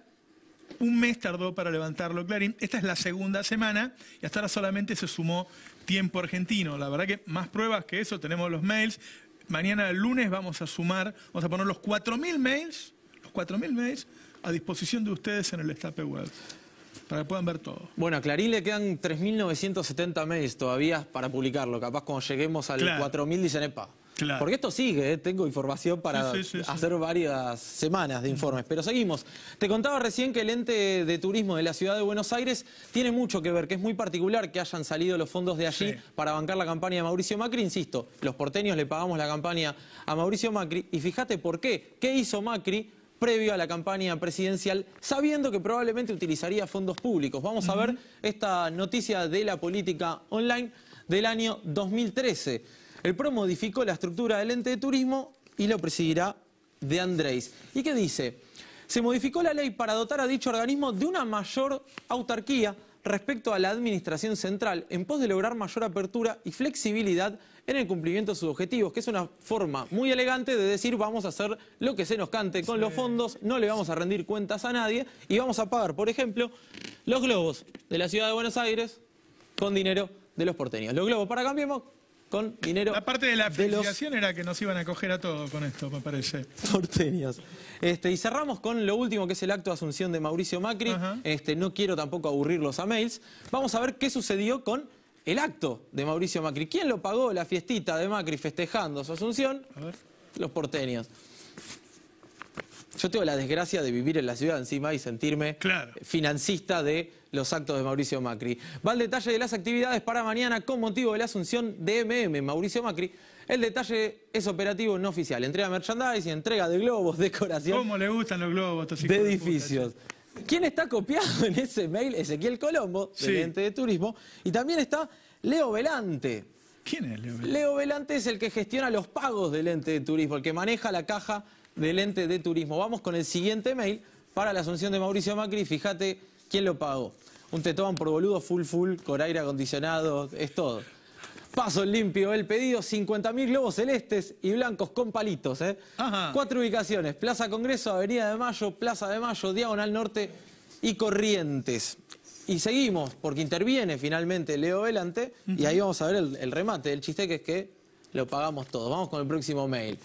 un mes tardó para levantarlo Clarín. Esta es la segunda semana y hasta ahora solamente se sumó tiempo argentino. La verdad que más pruebas que eso, tenemos los mails. Mañana el lunes vamos a sumar, vamos a poner los 4.000 mails, los 4.000 mails a disposición de ustedes en el estape web para que puedan ver todo. Bueno, a Clarín le quedan 3.970 mails todavía para publicarlo. Capaz cuando lleguemos al claro. 4.000 dicen, epa, porque esto sigue, ¿eh? tengo información para hacer varias semanas de informes. Pero seguimos. Te contaba recién que el ente de turismo de la ciudad de Buenos Aires tiene mucho que ver, que es muy particular que hayan salido los fondos de allí para bancar la campaña de Mauricio Macri. Insisto, los porteños le pagamos la campaña a Mauricio Macri. Y fíjate por qué. ¿Qué hizo Macri? previo a la campaña presidencial, sabiendo que probablemente utilizaría fondos públicos. Vamos a ver esta noticia de la política online del año 2013. El PRO modificó la estructura del ente de turismo y lo presidirá de Andrés. ¿Y qué dice? Se modificó la ley para dotar a dicho organismo de una mayor autarquía respecto a la Administración Central en pos de lograr mayor apertura y flexibilidad en el cumplimiento de sus objetivos, que es una forma muy elegante de decir vamos a hacer lo que se nos cante con los fondos, no le vamos a rendir cuentas a nadie y vamos a pagar, por ejemplo, los globos de la ciudad de Buenos Aires con dinero de los porteños. Los globos para Cambiemos con dinero. La parte de la felicitación era que nos iban a coger a todos con esto, me parece. Porteños. Este, y cerramos con lo último, que es el acto de asunción de Mauricio Macri. Este, no quiero tampoco aburrirlos a mails. Vamos a ver qué sucedió con el acto de Mauricio Macri. ¿Quién lo pagó la fiestita de Macri festejando su asunción? Los porteños. Yo tengo la desgracia de vivir en la ciudad encima y sentirme claro. financista de los actos de Mauricio Macri. Va el detalle de las actividades para mañana con motivo de la asunción de MM. Mauricio Macri el detalle es operativo no oficial. Entrega merchandising, entrega de globos, decoración. ¿Cómo le gustan los globos? de edificios. ¿Quién está copiado en ese mail? Ezequiel Colombo, del ente de turismo. Y también está Leo Velante. ¿Quién es Leo Velante? Leo Velante es el que gestiona los pagos del ente de turismo, el que maneja la caja del ente de turismo. Vamos con el siguiente mail para la asunción de Mauricio Macri. Fíjate quién lo pagó. Un tetón por boludo, full full, con aire acondicionado, es todo. Paso limpio, el pedido, 50.000 globos celestes y blancos con palitos. ¿eh? Cuatro ubicaciones, Plaza Congreso, Avenida de Mayo, Plaza de Mayo, Diagonal Norte y Corrientes. Y seguimos, porque interviene finalmente Leo Velante, y ahí vamos a ver el remate. El chiste que es que lo pagamos todo Vamos con el próximo mail.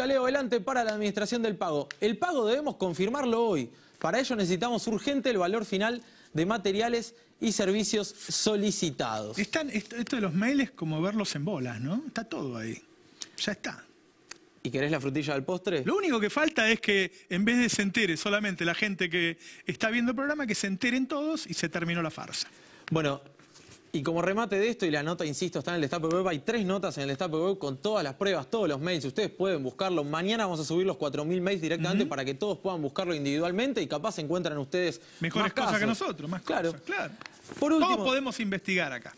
a Leo adelante para la administración del pago. El pago debemos confirmarlo hoy. Para ello necesitamos urgente el valor final de materiales y servicios solicitados. Están, esto de los mails como verlos en bolas, ¿no? Está todo ahí. Ya está. ¿Y querés la frutilla del postre? Lo único que falta es que en vez de se entere solamente la gente que está viendo el programa, que se enteren todos y se terminó la farsa. Bueno, y como remate de esto, y la nota, insisto, está en el Destape Web, hay tres notas en el Destape Web con todas las pruebas, todos los mails, ustedes pueden buscarlo. Mañana vamos a subir los 4.000 mails directamente para que todos puedan buscarlo individualmente y capaz encuentran ustedes Mejores cosas que nosotros, más claro. cosas, claro. Por todos podemos investigar acá.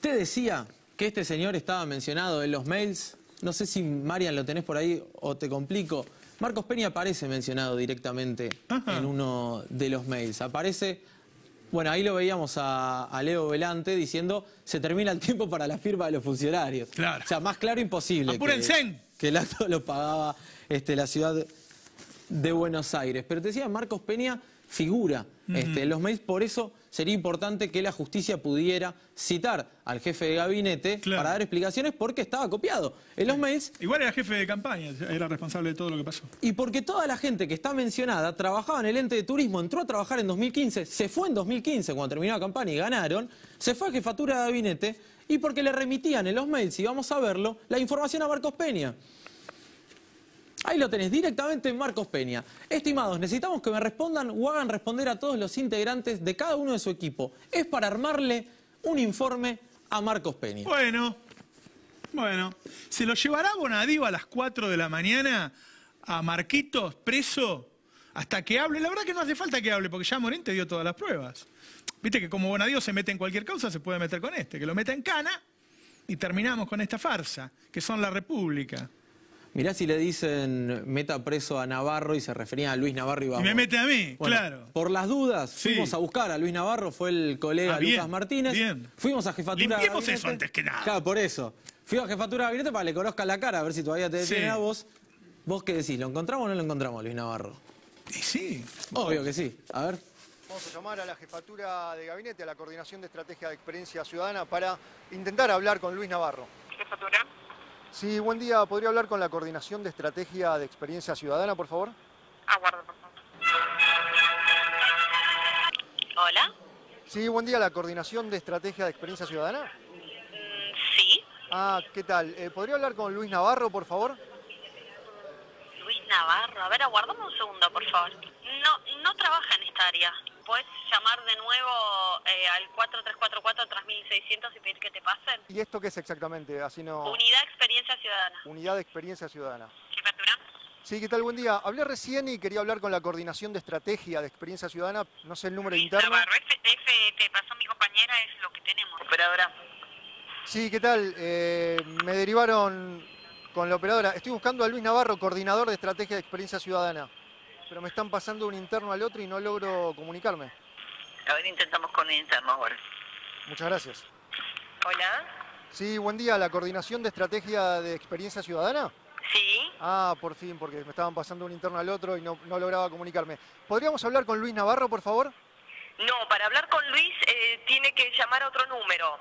Te decía que este señor estaba mencionado en los mails, no sé si Marian lo tenés por ahí o te complico. Marcos Peña aparece mencionado directamente en uno de los mails. Aparece bueno, ahí lo veíamos a, Leo Velante diciendo, se termina el tiempo para la firma de los funcionarios. Claro. O sea, más claro imposible. ¡Apúrense! Que, que el acto lo pagaba este, la ciudad de Buenos Aires. Pero te decía, Marcos Peña figura este, en los mails, por eso sería importante que la justicia pudiera citar al jefe de gabinete para dar explicaciones porque estaba copiado en los mails. Igual era jefe de campaña, era responsable de todo lo que pasó. Y porque toda la gente que está mencionada trabajaba en el ente de turismo, entró a trabajar en 2015, se fue en 2015 cuando terminó la campaña y ganaron, se fue a jefatura de gabinete y porque le remitían en los mails, y vamos a verlo, la información a Marcos Peña. Ahí lo tenés, directamente en Marcos Peña. Estimados, necesitamos que me respondan o hagan responder a todos los integrantes de cada uno de su equipo. Es para armarle un informe a Marcos Peña. Bueno, bueno. ¿Se lo llevará Bonadío a las 4 de la mañana a Marquitos preso hasta que hable? La verdad que no hace falta que hable porque ya Morín te dio todas las pruebas. Viste que como Bonadío se mete en cualquier causa, se puede meter con este. Que lo meta en cana y terminamos con esta farsa, que son la República. Mirá si le dicen meta preso a Navarro y se refería a Luis Navarro y Y me mete a mí, claro. Por las dudas, fuimos a buscar a Luis Navarro, fue el colega ah, Lucas Martínez. Bien. Fuimos a jefatura. Limpiemos eso antes que nada. Claro, por eso. Fui a jefatura de gabinete para que le conozca la cara, a ver si todavía te detiene a vos. ¿Vos qué decís? ¿Lo encontramos o no lo encontramos, Luis Navarro? sí. Obvio que sí. A ver. Vamos a llamar a la jefatura de gabinete, a la coordinación de estrategia de experiencia ciudadana para intentar hablar con Luis Navarro. Jefatura. Sí, buen día. ¿Podría hablar con la Coordinación de Estrategia de Experiencia Ciudadana, por favor? Aguardo, por favor. Hola. Sí, buen día. ¿La Coordinación de Estrategia de Experiencia Ciudadana? Mm, sí. Ah, ¿qué tal? Eh, ¿Podría hablar con Luis Navarro, por favor? Luis Navarro. A ver, aguardame un segundo, por favor. No, no trabaja en esta área puedes llamar de nuevo eh, al 4344-3600 y pedir que te pasen. ¿Y esto qué es exactamente? Así no... Unidad Experiencia Ciudadana. Unidad de Experiencia Ciudadana. ¿Qué Sí, ¿qué tal? Buen día. Hablé recién y quería hablar con la coordinación de estrategia de experiencia ciudadana. No sé el número sí, interno. Navarro, FTF, te pasó mi compañera, es lo que tenemos. Operadora. Sí, ¿qué tal? Eh, me derivaron con la operadora. Estoy buscando a Luis Navarro, coordinador de estrategia de experiencia ciudadana pero me están pasando un interno al otro y no logro comunicarme. A ver, intentamos con el interno ahora. Muchas gracias. Hola. Sí, buen día. ¿La coordinación de estrategia de experiencia ciudadana? Sí. Ah, por fin, porque me estaban pasando un interno al otro y no, lograba comunicarme. ¿Podríamos hablar con Luis Navarro, por favor? No, para hablar con Luis eh, tiene que llamar a otro número.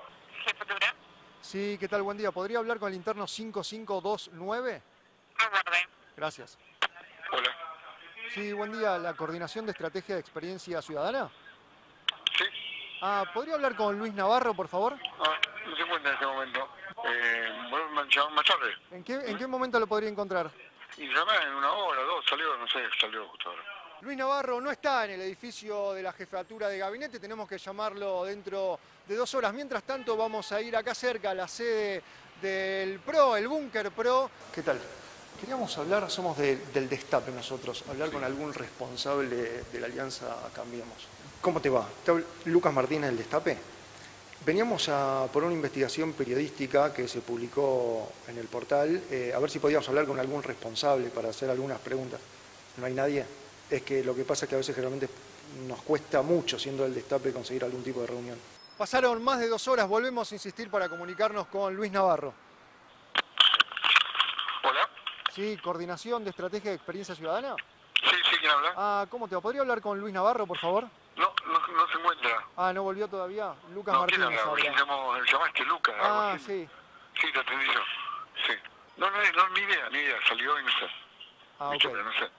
Sí, ¿qué tal? Buen día. ¿Podría hablar con el interno 5529? Más Gracias. Sí, buen día. ¿La coordinación de estrategia de experiencia ciudadana? Sí. Ah, ¿Podría hablar con Luis Navarro, por favor? Ah, no se encuentra en este momento. Eh, más tarde. ¿En qué, momento lo podría encontrar? Y en una hora, dos, salió, no sé, salió justo ahora. Luis Navarro no está en el edificio de la jefatura de gabinete, tenemos que llamarlo dentro de dos horas. Mientras tanto vamos a ir acá cerca a la sede del PRO, el Búnker PRO. ¿Qué tal? Queríamos hablar, somos del destape nosotros, hablar con algún responsable de la Alianza Cambiemos. ¿Cómo te va? Lucas Martínez del Destape. Veníamos por una investigación periodística que se publicó en el portal, eh, a ver si podíamos hablar con algún responsable para hacer algunas preguntas. ¿No hay nadie? Es que lo que pasa es que a veces generalmente nos cuesta mucho, siendo el destape, conseguir algún tipo de reunión. Pasaron más de dos horas, volvemos a insistir para comunicarnos con Luis Navarro. Sí, coordinación de estrategia de experiencia ciudadana. Sí, sí, ¿quién habla? Ah, ¿cómo te va? ¿Podría hablar con Luis Navarro, por favor? No, no, no se encuentra. Ah, ¿no volvió todavía? Lucas no, Martínez. ¿quién habla? llamaste Lucas. Ah, sí. Sí, te atendí yo. Sí. No, no, no, ni idea, ni idea. Salió hoy, no sé. Ah, ok. no sé.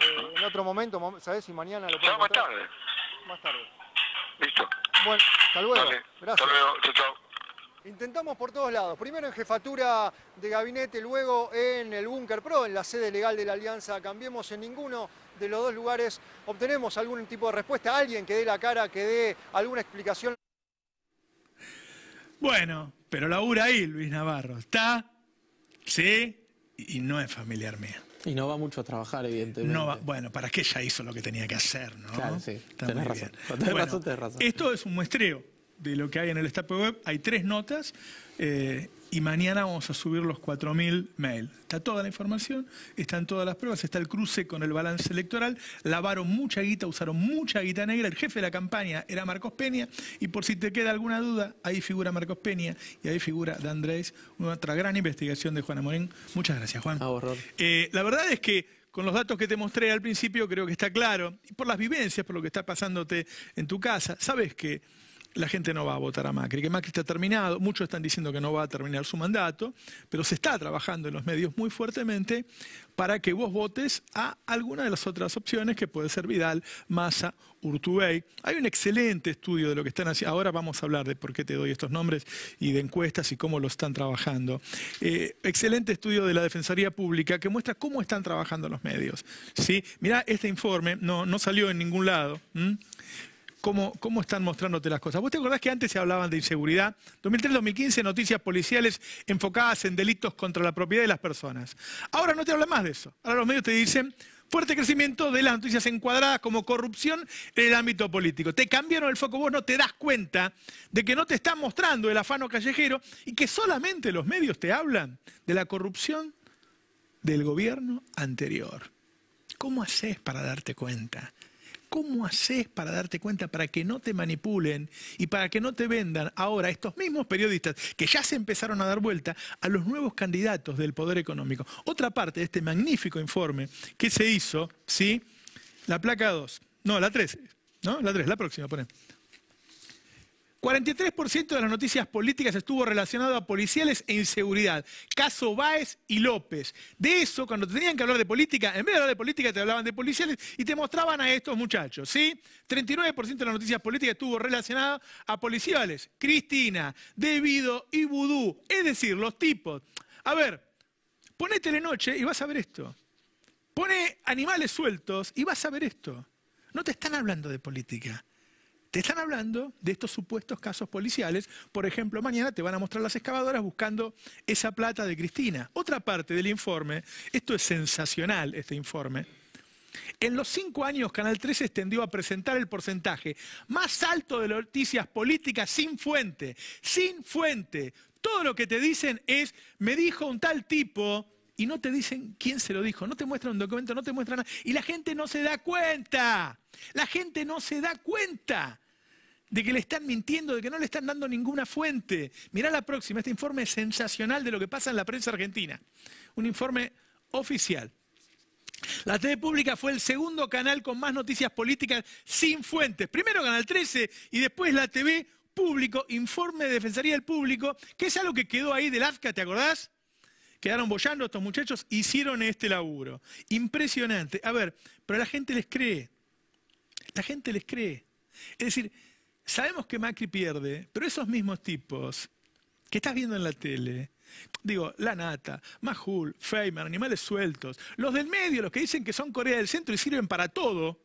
Eh, en otro momento, ¿sabes si mañana lo puedo Ya, más tarde. Más tarde. Listo. Bueno, hasta luego. Gracias. Hasta luego. chao. Intentamos por todos lados, primero en jefatura de gabinete, luego en el Búnker Pro, en la sede legal de la Alianza Cambiemos, en ninguno de los dos lugares obtenemos algún tipo de respuesta, alguien que dé la cara, que dé alguna explicación. Bueno, pero labura ahí Luis Navarro, está, sí, y no es familiar mía. Y no va mucho a trabajar, evidentemente. No bueno, para qué ya hizo lo que tenía que hacer, ¿no? Claro, sí. razón. razón. Esto es un muestreo de lo que hay en el Stack Web. Hay tres notas eh, y mañana vamos a subir los 4.000 mail. Está toda la información, están todas las pruebas, está el cruce con el balance electoral, lavaron mucha guita, usaron mucha guita negra, el jefe de la campaña era Marcos Peña, y por si te queda alguna duda, ahí figura Marcos Peña y ahí figura De Andrés, una otra gran investigación de Juana Morén. Muchas gracias, Juan. Eh, la verdad es que con los datos que te mostré al principio creo que está claro, por las vivencias, por lo que está pasándote en tu casa, sabes que la gente no va a votar a Macri, que Macri está terminado, muchos están diciendo que no va a terminar su mandato, pero se está trabajando en los medios muy fuertemente para que vos votes a alguna de las otras opciones que puede ser Vidal, Massa, Urtubey. Hay un excelente estudio de lo que están haciendo, ahora vamos a hablar de por qué te doy estos nombres y de encuestas y cómo lo están trabajando. Eh, excelente estudio de la Defensoría Pública que muestra cómo están trabajando los medios. ¿sí? Mirá, este informe no, no salió en ningún lado cómo, están mostrándote las cosas. ¿Vos te acordás que antes se hablaban de inseguridad? 2003-2015, noticias policiales enfocadas en delitos contra la propiedad de las personas. Ahora no te hablan más de eso. Ahora los medios te dicen fuerte crecimiento de las noticias encuadradas como corrupción en el ámbito político. Te cambiaron el foco, vos no te das cuenta de que no te están mostrando el afano callejero y que solamente los medios te hablan de la corrupción del gobierno anterior. ¿Cómo haces para darte cuenta? ¿Cómo haces para darte cuenta, para que no te manipulen y para que no te vendan ahora estos mismos periodistas que ya se empezaron a dar vuelta a los nuevos candidatos del poder económico? Otra parte de este magnífico informe que se hizo, ¿sí? La placa 2, no, la 3, ¿no? La 3, la próxima, ponen. 43% de las noticias políticas estuvo relacionado a policiales e inseguridad. Caso Báez y López. De eso, cuando tenían que hablar de política, en vez de hablar de política te hablaban de policiales y te mostraban a estos muchachos, ¿sí? 39% de las noticias políticas estuvo relacionado a policiales. Cristina, Debido y Vudú. Es decir, los tipos. A ver, la noche y vas a ver esto. Pone animales sueltos y vas a ver esto. No te están hablando de política te están hablando de estos supuestos casos policiales. Por ejemplo, mañana te van a mostrar las excavadoras buscando esa plata de Cristina. Otra parte del informe, esto es sensacional, este informe. En los cinco años, Canal 3 extendió a presentar el porcentaje más alto de noticias políticas sin fuente, sin fuente. Todo lo que te dicen es, me dijo un tal tipo y no te dicen quién se lo dijo, no te muestran un documento, no te muestran nada. Y la gente no se da cuenta, la gente no se da cuenta de que le están mintiendo, de que no le están dando ninguna fuente. Mirá la próxima, este informe es sensacional de lo que pasa en la prensa argentina. Un informe oficial. La TV Pública fue el segundo canal con más noticias políticas sin fuentes. Primero Canal 13 y después la TV Público, informe de Defensoría del Público, que es algo que quedó ahí del AFCA, ¿te acordás? quedaron bollando estos muchachos, hicieron este laburo. Impresionante. A ver, pero la gente les cree. La gente les cree. Es decir, sabemos que Macri pierde, pero esos mismos tipos que estás viendo en la tele, digo, La Nata, Mahul, Feynman, Animales Sueltos, los del medio, los que dicen que son Corea del Centro y sirven para todo,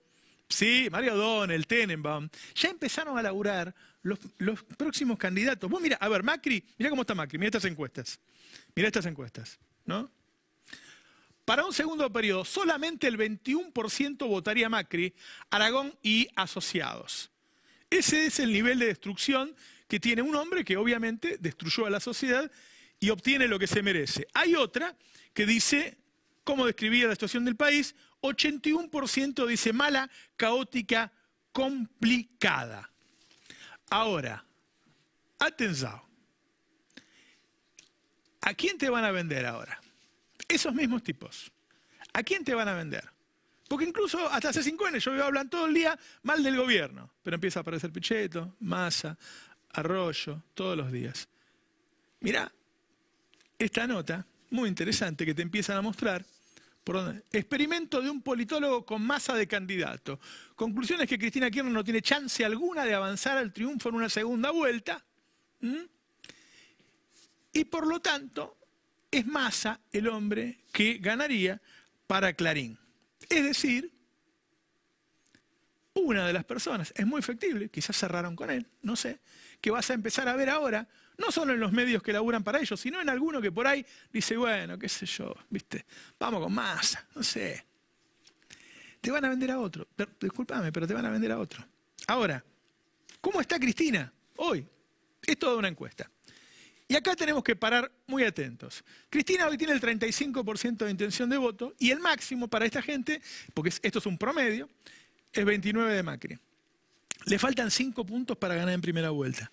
Sí, Mario el Tenenbaum. Ya empezaron a laburar los, los próximos candidatos. Vos mira, a ver, Macri, mira cómo está Macri, mira estas encuestas. Mira estas encuestas, ¿no? Para un segundo periodo, solamente el 21% votaría Macri, Aragón y asociados. Ese es el nivel de destrucción que tiene un hombre que obviamente destruyó a la sociedad y obtiene lo que se merece. Hay otra que dice, ¿cómo describía la situación del país? 81% dice mala, caótica, complicada. Ahora, atención. ¿A quién te van a vender ahora? Esos mismos tipos. ¿A quién te van a vender? Porque incluso hasta hace cinco años yo veo hablan todo el día mal del gobierno. Pero empieza a aparecer Picheto, Massa, Arroyo, todos los días. Mirá, esta nota, muy interesante, que te empiezan a mostrar. experimento de un politólogo con masa de candidato. Conclusiones que Cristina Kirchner no tiene chance alguna de avanzar al triunfo en una segunda vuelta. ¿Mm? Y por lo tanto, es Massa el hombre que ganaría para Clarín. Es decir, una de las personas, es muy efectible, quizás cerraron con él, no sé, que vas a empezar a ver ahora, no solo en los medios que laburan para ellos, sino en alguno que por ahí dice, bueno, qué sé yo, viste, vamos con masa, no sé. Te van a vender a otro, discúlpame pero te van a vender a otro. Ahora, ¿cómo está Cristina hoy? Es toda una encuesta. Y acá tenemos que parar muy atentos. Cristina hoy tiene el 35% de intención de voto y el máximo para esta gente, porque esto es un promedio, es 29 de Macri. Le faltan 5 puntos para ganar en primera vuelta.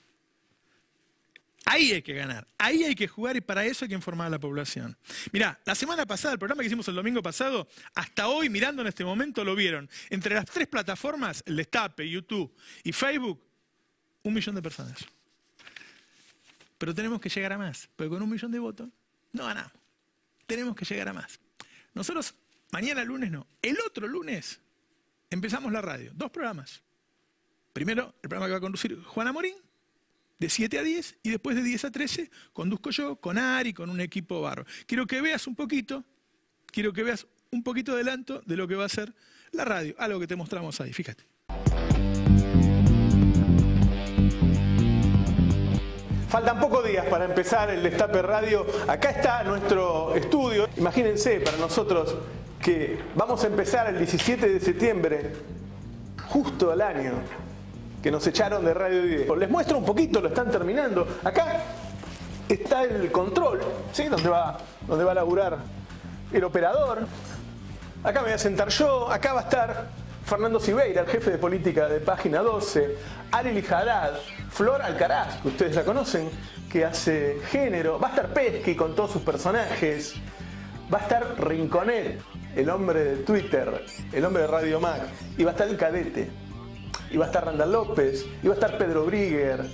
Ahí hay que ganar, ahí hay que jugar y para eso hay que informar a la población. Mirá, la semana pasada, el programa que hicimos el domingo pasado, hasta hoy mirando en este momento lo vieron. Entre las tres plataformas, el Destape, YouTube y Facebook, un millón de personas. Pero tenemos que llegar a más, porque con un millón de votos no ganamos. Tenemos que llegar a más. Nosotros, mañana lunes no, el otro lunes empezamos la radio, dos programas. Primero, el programa que va a conducir Juana Morín, de 7 a 10, y después de 10 a 13 conduzco yo con Ari, con un equipo barro. Quiero que veas un poquito, quiero que veas un poquito adelanto de lo que va a ser la radio, algo que te mostramos ahí, fíjate. Faltan pocos días para empezar el Destape Radio. Acá está nuestro estudio. Imagínense para nosotros que vamos a empezar el 17 de septiembre, justo al año que nos echaron de Radio 10. Les muestro un poquito, lo están terminando. Acá está el control, ¿sí? Donde va, donde va a laburar el operador. Acá me voy a sentar yo. Acá va a estar Fernando Sibeira, el jefe de política de Página 12. Ariel Jarad. Flor Alcaraz, que ustedes la conocen, que hace género. Va a estar Pesky con todos sus personajes. Va a estar Rinconet, el hombre de Twitter, el hombre de Radio Mac. Y va a estar el cadete. Y va a estar Randal López. Y va a estar Pedro Brigger.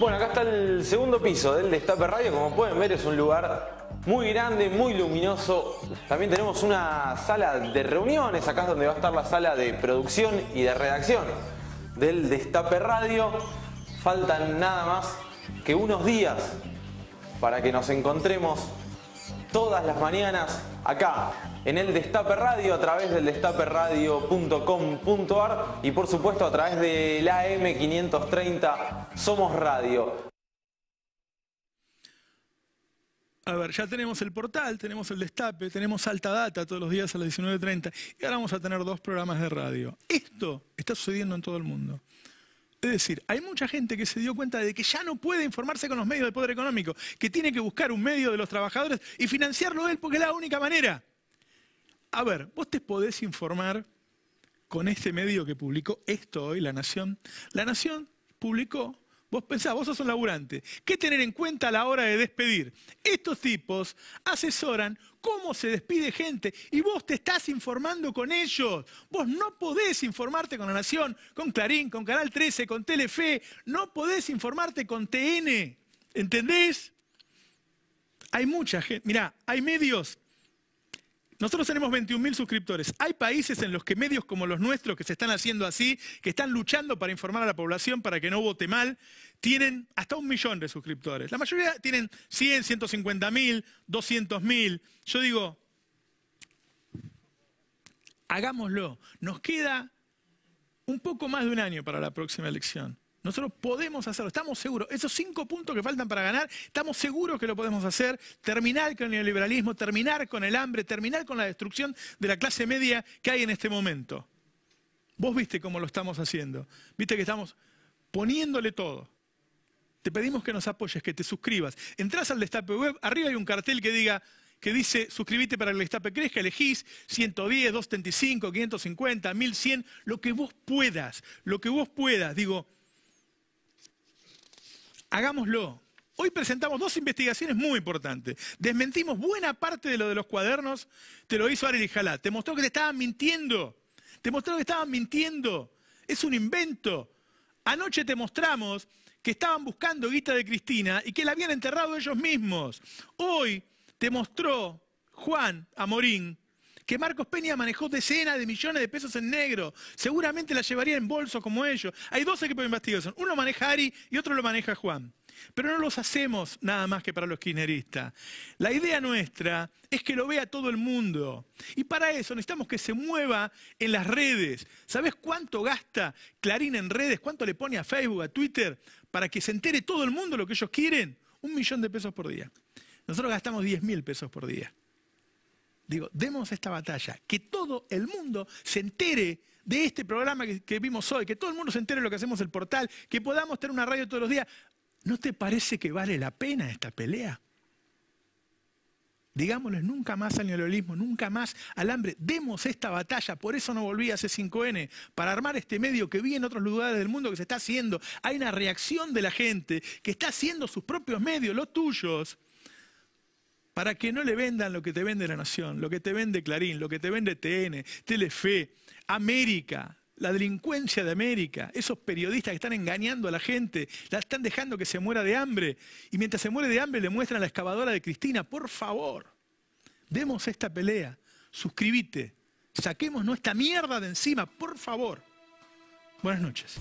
Bueno, acá está el segundo piso del Destape Radio. Como pueden ver, es un lugar muy grande, muy luminoso. También tenemos una sala de reuniones, acá es donde va a estar la sala de producción y de redacción del Destape Radio. Faltan nada más que unos días para que nos encontremos todas las mañanas acá en el Destape Radio a través del destaperradio.com.ar y por supuesto a través del am 530 Somos Radio. A ver, ya tenemos el portal, tenemos el destape, tenemos alta data todos los días a las 19.30 y ahora vamos a tener dos programas de radio. Esto está sucediendo en todo el mundo. Es decir, hay mucha gente que se dio cuenta de que ya no puede informarse con los medios de poder económico, que tiene que buscar un medio de los trabajadores y financiarlo él porque es la única manera. A ver, vos te podés informar con este medio que publicó esto hoy, La Nación. La Nación publicó Vos pensás, vos sos un laburante. ¿Qué tener en cuenta a la hora de despedir? Estos tipos asesoran cómo se despide gente y vos te estás informando con ellos. Vos no podés informarte con La Nación, con Clarín, con Canal 13, con Telefe. No podés informarte con TN. ¿Entendés? Hay mucha gente. Mirá, hay medios nosotros tenemos mil suscriptores. Hay países en los que medios como los nuestros, que se están haciendo así, que están luchando para informar a la población para que no vote mal, tienen hasta un millón de suscriptores. La mayoría tienen 100, 150 mil, 200 mil. Yo digo, hagámoslo. Nos queda un poco más de un año para la próxima elección. Nosotros podemos hacerlo, estamos seguros. Esos cinco puntos que faltan para ganar, estamos seguros que lo podemos hacer. Terminar con el neoliberalismo, terminar con el hambre, terminar con la destrucción de la clase media que hay en este momento. Vos viste cómo lo estamos haciendo. Viste que estamos poniéndole todo. Te pedimos que nos apoyes, que te suscribas. Entrás al Destape Web, arriba hay un cartel que diga que dice suscríbete para el Destape crezca, elegís 110, 235, 550, 1100, lo que vos puedas, lo que vos puedas. Digo, hagámoslo. Hoy presentamos dos investigaciones muy importantes. Desmentimos buena parte de lo de los cuadernos, te lo hizo Ariel Jalá. Te mostró que te estaban mintiendo. Te mostró que estaban mintiendo. Es un invento. Anoche te mostramos que estaban buscando guita de Cristina y que la habían enterrado ellos mismos. Hoy te mostró Juan Amorín que Marcos Peña manejó decenas de millones de pesos en negro. Seguramente la llevaría en bolso como ellos. Hay dos equipos de investigación. Uno maneja Ari y otro lo maneja Juan. Pero no los hacemos nada más que para los kirchneristas. La idea nuestra es que lo vea todo el mundo. Y para eso necesitamos que se mueva en las redes. ¿Sabes cuánto gasta Clarín en redes? ¿Cuánto le pone a Facebook, a Twitter? Para que se entere todo el mundo lo que ellos quieren. Un millón de pesos por día. Nosotros gastamos 10 mil pesos por día. Digo, demos esta batalla, que todo el mundo se entere de este programa que, vimos hoy, que todo el mundo se entere de lo que hacemos el portal, que podamos tener una radio todos los días. ¿No te parece que vale la pena esta pelea? Digámosles nunca más al neoliberalismo, nunca más al hambre. Demos esta batalla, por eso no volví a C5N, para armar este medio que vi en otros lugares del mundo que se está haciendo. Hay una reacción de la gente que está haciendo sus propios medios, los tuyos para que no le vendan lo que te vende La Nación, lo que te vende Clarín, lo que te vende TN, Telefe, América, la delincuencia de América, esos periodistas que están engañando a la gente, la están dejando que se muera de hambre. Y mientras se muere de hambre le muestran la excavadora de Cristina, por favor, demos esta pelea, suscríbete, saquemos nuestra mierda de encima, por favor. Buenas noches.